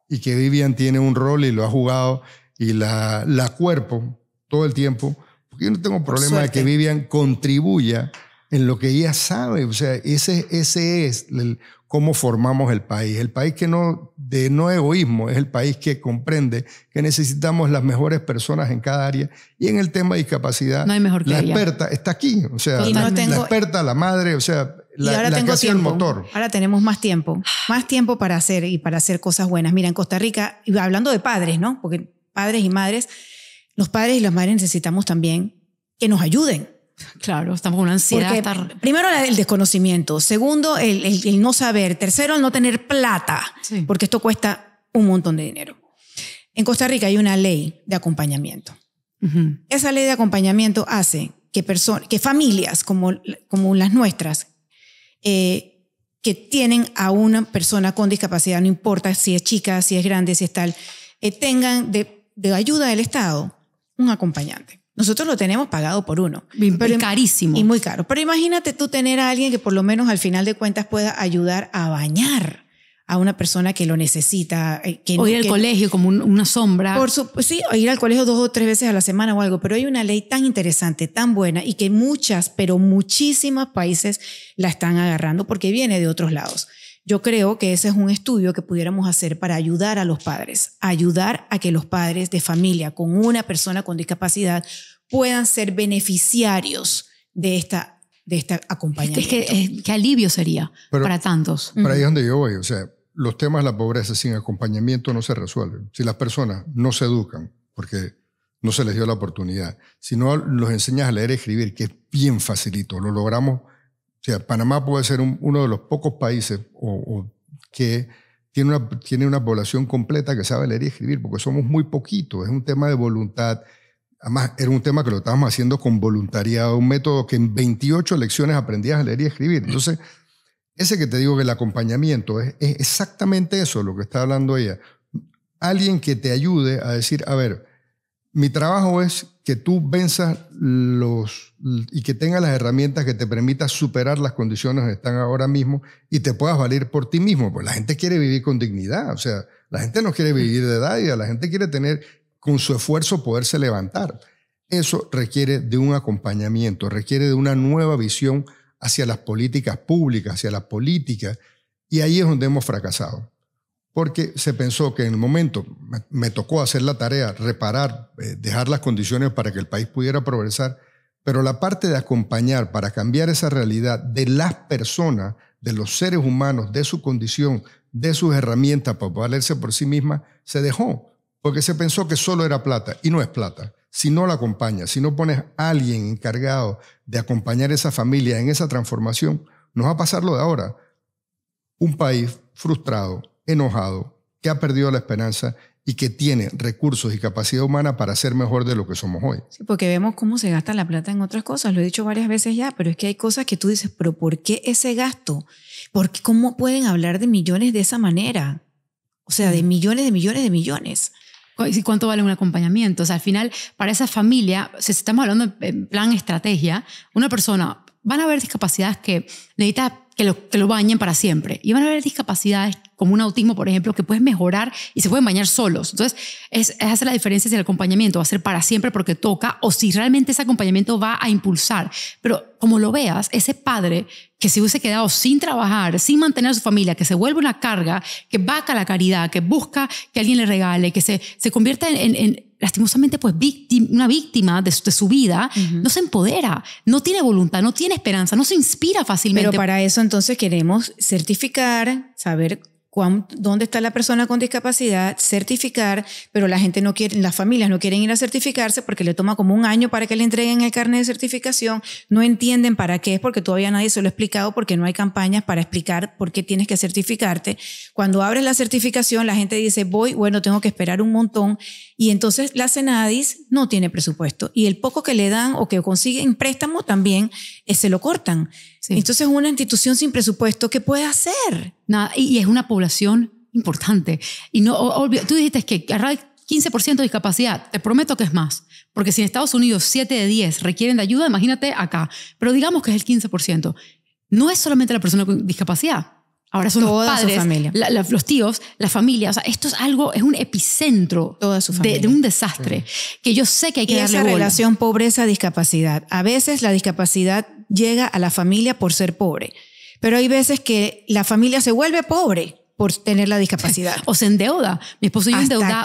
[SPEAKER 2] y que Vivian tiene un rol y lo ha jugado, y la, la cuerpo todo el tiempo, porque yo no tengo problema de que Vivian contribuya en lo que ella sabe. O sea, ese, ese es el, cómo formamos el país. El país que no, de no egoísmo, es el país que comprende que necesitamos las mejores personas en cada área. Y en el tema de discapacidad, hay mejor la experta está aquí. O sea, la, experta, la madre, o sea, la, que ahora el motor.
[SPEAKER 3] Ahora tenemos más tiempo, más tiempo para hacer y para hacer cosas buenas. Mira, en Costa Rica, hablando de padres, ¿no? Porque padres y madres, los padres y las madres necesitamos también que nos ayuden. Claro, estamos con una ansiedad. Primero, el desconocimiento. Segundo, el, no saber. Tercero, el no tener plata, porque esto cuesta un montón de dinero. En Costa Rica hay una ley de acompañamiento. Esa ley de acompañamiento hace que, que familias como, como las nuestras, eh, que tienen a una persona con discapacidad, no importa si es chica, si es grande, si es tal, eh, tengan de de ayuda del Estado, un acompañante. Nosotros lo tenemos pagado por uno. Bien, y carísimo. Y muy caro. Pero imagínate tú tener a alguien que por lo menos al final de cuentas pueda ayudar a bañar a una persona que lo necesita. Eh, o ir al colegio como una sombra. Por su, sí, o ir al colegio dos o tres veces a la semana o algo. Pero hay una ley tan interesante, tan buena y que muchas, pero muchísimos países la están agarrando porque viene de otros lados. Yo creo que ese es un estudio que pudiéramos hacer para ayudar a los padres, ayudar a que los padres de familia con una persona con discapacidad puedan ser beneficiarios de esta
[SPEAKER 1] de este acompañamiento. qué alivio sería para tantos. Para ahí es
[SPEAKER 2] donde yo voy, o sea, los temas de la pobreza sin acompañamiento no se resuelven. Si las personas no se educan, porque no se les dio la oportunidad, si no los enseñas a leer y escribir, que es bien facilito, lo logramos sea, Panamá puede ser uno de los pocos países que tiene una, tiene una población completa que sabe leer y escribir, porque somos muy poquitos, es un tema de voluntad. Además, era un tema que lo estábamos haciendo con voluntariado, un método que en 28 lecciones aprendías a leer y escribir. Entonces, ese que te digo que el acompañamiento es exactamente eso, lo que está hablando ella. Alguien que te ayude a decir, a ver, mi trabajo es que tú venzas los y que tengas las herramientas que te permitan superar las condiciones que están ahora mismo y te puedas valer por ti mismo. porque la gente quiere vivir con dignidad, o sea, la gente no quiere vivir de dádiva, la gente quiere tener con su esfuerzo poderse levantar. Eso requiere de un acompañamiento, requiere de una nueva visión hacia las políticas públicas, hacia la política, y ahí es donde hemos fracasado porque se pensó que en el momento me, tocó hacer la tarea, reparar, eh, dejar las condiciones para que el país pudiera progresar, pero la parte de acompañar para cambiar esa realidad de las personas, de los seres humanos, de su condición, de sus herramientas para valerse por sí misma, se dejó, porque se pensó que solo era plata y no es plata. Si no la acompaña, si no pones a alguien encargado de acompañar a esa familia en esa transformación, nos va a pasar lo de ahora. Un país frustrado, enojado, que ha perdido la esperanza y que tiene recursos y capacidad humana para ser mejor de lo que somos hoy. Sí,
[SPEAKER 3] porque vemos cómo se gasta la plata en otras cosas, lo he dicho varias veces ya, pero es que hay cosas que tú dices, pero ¿por qué ese gasto? ¿Por ¿Cómo pueden hablar de millones de
[SPEAKER 1] esa manera? O sea, de mm. millones, de millones, de millones. ¿Cuánto vale un acompañamiento? O sea, al final, para esa familia, si estamos hablando en plan estrategia, una persona, van a haber discapacidades que necesita que lo, que lo bañen para siempre. Y van a haber discapacidades como un autismo, por ejemplo, que puedes mejorar y se pueden bañar solos. Entonces, es, es, hacer la diferencia si el acompañamiento va a ser para siempre porque toca o si realmente ese acompañamiento va a impulsar. Pero como lo veas, ese padre que se hubiese quedado sin trabajar, sin mantener a su familia, que se vuelve una carga, que vaca la caridad, que busca que alguien le regale, que se, se convierta en, lastimosamente pues víctima, una víctima de su, vida, no se empodera, no tiene voluntad, no tiene esperanza, no se inspira fácilmente. Pero para eso entonces queremos certificar, saber
[SPEAKER 3] dónde está la persona con discapacidad, certificar, pero la gente no quiere, las familias no quieren ir a certificarse porque le toma como un año para que le entreguen el carnet de certificación, no entienden para qué es porque todavía nadie se lo ha explicado porque no hay campañas para explicar por qué tienes que certificarte. Cuando abres la certificación, la gente dice, voy, bueno, tengo que esperar un montón y entonces la Senadis no tiene presupuesto y el poco que le dan o que consiguen préstamo también eh,
[SPEAKER 1] se lo cortan entonces Entonces, una institución sin presupuesto, ¿qué puede hacer? Nada, y, es una población importante. Y no, obvio, tú dijiste que 15% de discapacidad, te prometo que es más, porque si en Estados Unidos 7 de 10 requieren de ayuda, imagínate acá, pero digamos que es el 15%. No es solamente la persona con discapacidad, Ahora son los padres, La, los tíos, la familia. O sea, esto es algo, es un epicentro de, un desastre que yo sé que hay que y esa relación
[SPEAKER 3] pobreza-discapacidad. A veces la discapacidad llega a la familia por ser pobre. Pero hay veces que la familia se vuelve pobre por tener la discapacidad. o se endeuda. Mi esposo y yo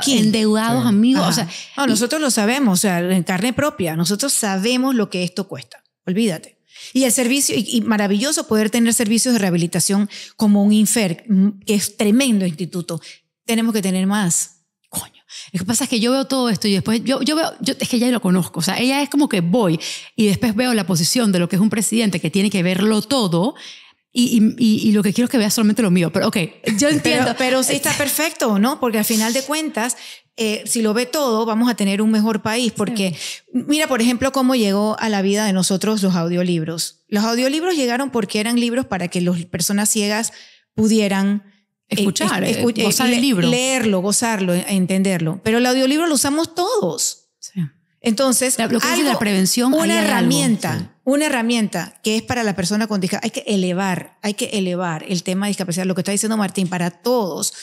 [SPEAKER 3] endeudados amigos. nosotros lo sabemos, o sea, en carne propia. Nosotros sabemos lo que esto cuesta. Olvídate. Y el servicio, y, y, maravilloso poder tener servicios de rehabilitación como un INFER, mm, que es tremendo instituto. Tenemos que tener más.
[SPEAKER 1] Lo que pasa es que yo veo todo esto y después yo, yo veo, es que ya lo conozco, o sea, ella es como que voy y después veo la posición de lo que es un presidente que tiene que verlo todo. Y, y, lo que quiero es que vea solamente lo mío, pero ok, yo entiendo. Pero, sí está perfecto, ¿no? Porque al final de cuentas, eh, si lo ve todo, vamos a tener
[SPEAKER 3] un mejor país, porque mira, por ejemplo, cómo llegó a la vida de nosotros los audiolibros. Los audiolibros llegaron porque eran libros para que las personas ciegas pudieran eh, escuchar, eh, eh, gozar el libro. Leerlo, gozarlo, e-, entenderlo. Pero el audiolibro lo usamos todos. Entonces, la, que prevención. Una herramienta, una herramienta que es para la persona con discapacidad. Hay que elevar, hay que elevar el tema de discapacidad. Lo que está diciendo Martín, para todos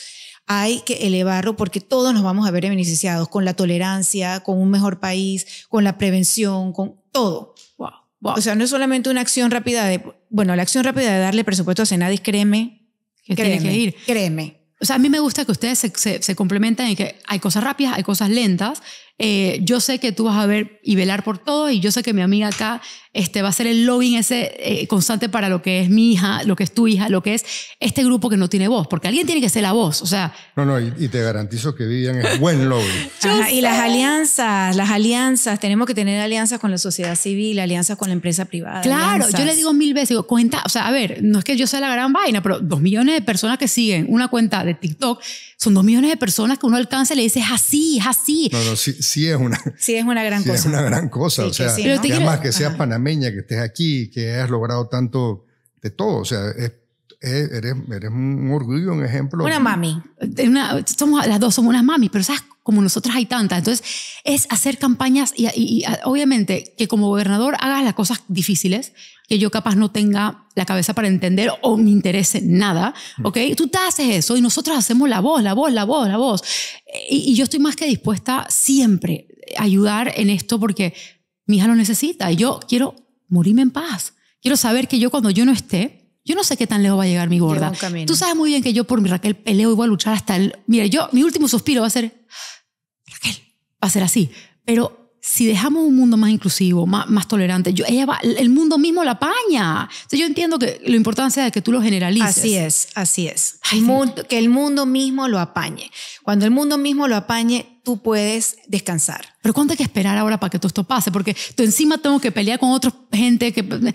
[SPEAKER 3] hay que elevarlo porque todos nos vamos a ver beneficiados con la tolerancia, con un mejor país, con la prevención, con todo. wow. O sea, no es solamente una
[SPEAKER 1] acción rápida de, bueno, la acción rápida de darle presupuesto a Senadis, créeme, que créeme, que ir. Créeme. O sea, a mí me gusta que ustedes se, complementen complementan y que hay cosas rápidas, hay cosas lentas eh, yo sé que tú vas a ver y velar por todo y yo sé que mi amiga acá este, va a ser el login ese eh, constante para lo que es mi hija, lo que es tu hija, lo que es este grupo que no tiene voz, porque alguien tiene que ser la voz, o sea...
[SPEAKER 2] No, no, y, te garantizo que Vivian es buen lobbying.
[SPEAKER 3] y las alianzas, las alianzas, tenemos que tener alianzas con la sociedad civil, alianzas con la empresa privada. Claro, yo le
[SPEAKER 1] digo mil veces, digo, cuenta, o sea, a ver, no es que yo sea la gran vaina, pero dos millones de personas que siguen una cuenta de TikTok, son dos millones de personas que uno alcanza y le dices, así, es así.
[SPEAKER 2] No, no, sí, sí es una,
[SPEAKER 1] sí es una gran cosa. Es una gran
[SPEAKER 2] cosa. o sea, que además que seas panameña, que estés aquí, que hayas logrado tanto de todo. O sea, eres, eres, un orgullo, un ejemplo.
[SPEAKER 3] Una
[SPEAKER 1] mami. somos, las dos somos unas mami, pero ¿sabes? Como nosotras hay tantas. Entonces, es hacer campañas y obviamente que como gobernador hagas las cosas difíciles, que yo capaz no tenga la cabeza para entender o me interese nada, mm. ¿ok? Tú te haces eso y nosotros hacemos la voz, la voz, la voz, la voz. Y, yo estoy más que dispuesta siempre a ayudar en esto porque mi hija lo necesita y yo quiero morirme en paz. Quiero saber que yo cuando yo no esté, yo no sé qué tan lejos va a llegar mi gorda. Tú sabes muy bien que yo por mi Raquel peleo y voy a luchar hasta el... Mira, yo, mi último suspiro va a ser, Raquel, va a ser así. Pero si dejamos un mundo más inclusivo, más, tolerante, yo, el mundo mismo la apaña. yo entiendo que la importancia de que tú lo generalices. Así es, así es. que el mundo mismo lo apañe. Cuando el mundo mismo lo apañe, tú puedes descansar. Pero ¿cuánto hay que esperar ahora para que todo esto pase? Porque tú encima tengo que pelear con otra gente que...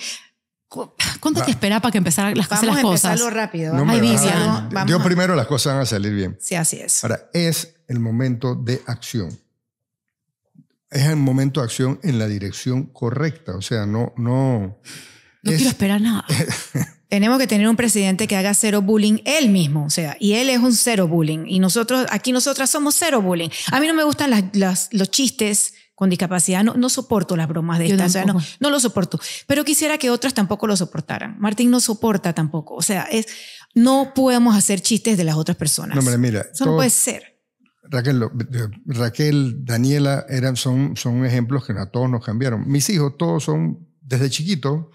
[SPEAKER 1] ¿Cuánto hay que esperar para que empezar las, cosas las cosas? Vamos a empezarlo rápido. No Ay,
[SPEAKER 2] Yo primero las cosas van a salir bien. Sí, así es. Ahora, es el momento de acción es el momento de acción en la dirección correcta. O sea, no... No, no
[SPEAKER 3] quiero esperar nada. Tenemos que tener un presidente que haga cero bullying él mismo, o sea, y él es un cero bullying. Y nosotros, aquí nosotras somos cero bullying. A mí no me gustan los chistes con discapacidad, no, soporto las bromas de estas, o sea, no, no lo soporto. Pero quisiera que otras tampoco lo soportaran. Martín no soporta tampoco, o sea, es, no podemos hacer chistes de las otras personas. No,
[SPEAKER 2] mira, Eso no puede ser. Raquel, Raquel, Daniela, son, son ejemplos que a todos nos cambiaron. Mis hijos, todos son, desde chiquitos,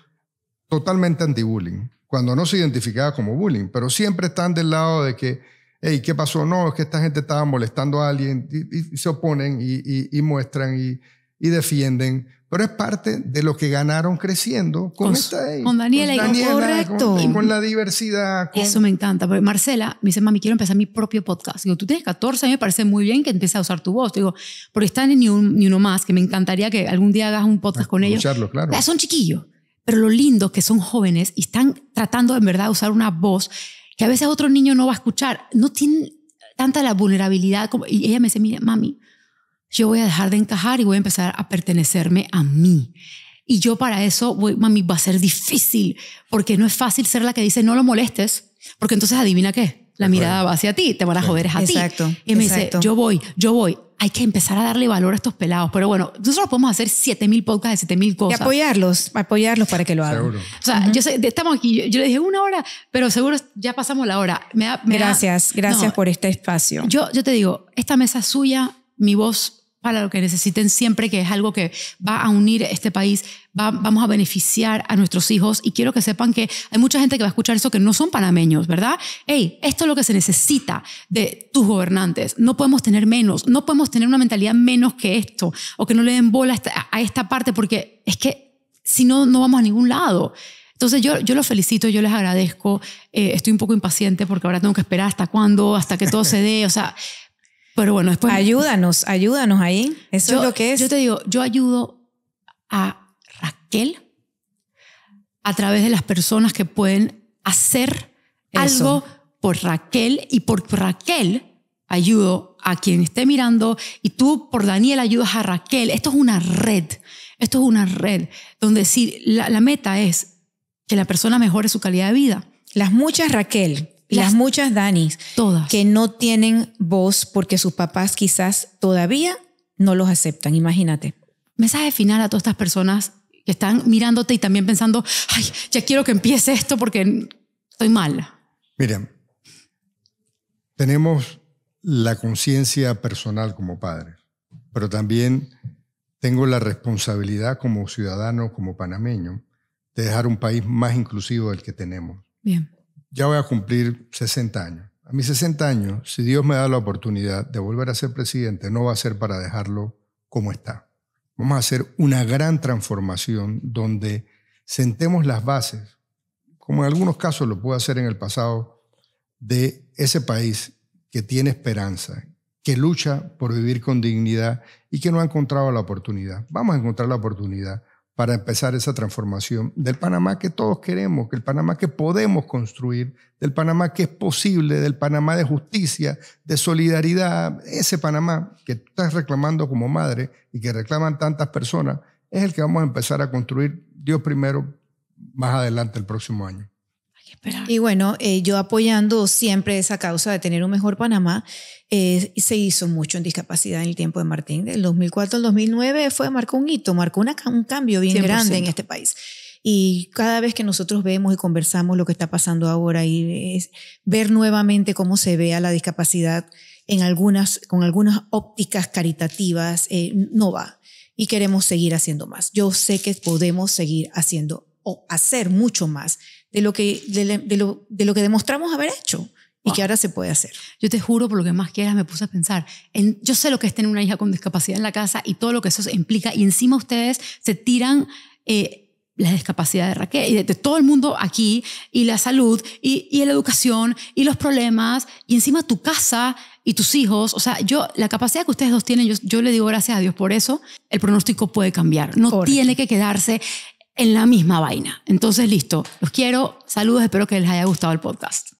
[SPEAKER 2] totalmente anti-bullying. Cuando no se identificaba como bullying, pero siempre están del lado de que, hey, ¿qué pasó? No, es que esta gente estaba molestando a alguien y, se oponen y, y muestran y, y defienden, pero es parte de lo que ganaron creciendo con, con Con Daniela, con y con la
[SPEAKER 1] diversidad. Eso me encanta. Porque Marcela me dice, mami, quiero empezar mi propio podcast. Digo, tú tienes 14 años, me parece muy bien que empieces a usar tu voz. Digo, porque están en ni, ni uno más, que me encantaría que algún día hagas un podcast con ellos. Claro. Son chiquillos, pero lo lindo es que son jóvenes y están tratando en verdad de usar una voz que a veces otro niño no va a escuchar. No tienen tanta la vulnerabilidad. Como, y ella me dice, mira, mami, yo voy a dejar de encajar y voy a empezar a pertenecerme a mí. Y yo para eso, voy, mami, va a ser difícil, porque no es fácil ser la que dice no lo molestes, porque entonces adivina qué, la mirada va hacia ti, te van a joder a ti. Exacto. Y me dice, yo voy, yo voy. Hay que empezar a darle valor a estos pelados. Pero bueno, nosotros podemos hacer 7000 podcasts de 7000 cosas. Y apoyarlos, apoyarlos para que lo hagan. O sea, yo sé, estamos aquí, yo, le dije una hora, pero seguro ya pasamos la hora. gracias, gracias por
[SPEAKER 3] este espacio. Yo,
[SPEAKER 1] yo te digo, esta mesa es suya, mi voz para lo que necesiten siempre, que es algo que va a unir este país, vamos a beneficiar a nuestros hijos y quiero que sepan que hay mucha gente que va a escuchar eso que no son panameños, ¿verdad? Hey, esto es lo que se necesita de tus gobernantes. No podemos tener menos, no podemos tener una mentalidad menos que esto o que no le den bola a esta parte porque es que si no, no vamos a ningún lado. Entonces yo, yo los felicito, yo les agradezco, eh, estoy un poco impaciente porque ahora tengo que esperar hasta cuándo, hasta que todo se dé, o sea, pero bueno, después... Ayúdanos, ayúdanos ahí. Eso es lo que es. Yo te digo, yo ayudo a Raquel a través de las personas que pueden hacer algo por Raquel y por Raquel ayudo a quien esté mirando y tú por Daniel ayudas a Raquel. Esto es una red, esto es una red donde si la, la meta es que la persona mejore su calidad de vida. Las muchas Raquel las, muchas Danis.
[SPEAKER 3] Todas. Que no tienen voz porque sus papás quizás todavía no los aceptan.
[SPEAKER 1] Imagínate. Mensaje final a todas estas personas que están mirándote y también pensando, ay, ya quiero que empiece esto porque estoy mal.
[SPEAKER 2] Miren, tenemos la conciencia personal como padres, pero también tengo la responsabilidad como ciudadano, como panameño, de dejar un país más inclusivo del que tenemos. Bien ya voy a cumplir 60 años. A mis 60 años, si Dios me da la oportunidad de volver a ser presidente, no va a ser para dejarlo como está. Vamos a hacer una gran transformación donde sentemos las bases, como en algunos casos lo pude hacer en el pasado, de ese país que tiene esperanza, que lucha por vivir con dignidad y que no ha encontrado la oportunidad. Vamos a encontrar la oportunidad para empezar esa transformación del Panamá que todos queremos, que el Panamá que podemos construir, del Panamá que es posible, del Panamá de justicia, de solidaridad, ese Panamá que estás reclamando como madre y que reclaman tantas personas, es el que vamos a empezar a construir, Dios primero, más adelante el próximo año.
[SPEAKER 3] Y bueno, eh, yo apoyando siempre esa causa de tener un mejor Panamá, eh, se hizo mucho en discapacidad en el tiempo de Martín. Del 2004 al 2009 fue, marcó un hito, marcó un cambio bien grande en este país. Y cada vez que nosotros vemos y conversamos lo que está pasando ahora y es ver nuevamente cómo se vea la discapacidad en algunas, con algunas ópticas caritativas, eh, no va. Y queremos seguir haciendo más. Yo sé que podemos seguir haciendo o hacer
[SPEAKER 1] mucho más de lo que, de, lo, que demostramos haber hecho y que ahora se puede hacer. Yo te juro, por lo que más quieras, me puse a pensar. yo sé lo que es tener una hija con discapacidad en la casa y todo lo que eso implica. Y encima ustedes se tiran eh, la discapacidad de Raquel y de, todo el mundo aquí y la salud y, y la educación y los problemas y encima tu casa y tus hijos. O sea, yo, la capacidad que ustedes dos tienen, yo, yo le digo gracias a Dios por eso. El pronóstico puede cambiar. No tiene que quedarse en la misma vaina. Entonces, listo, los quiero, saludos, espero que les haya gustado el podcast.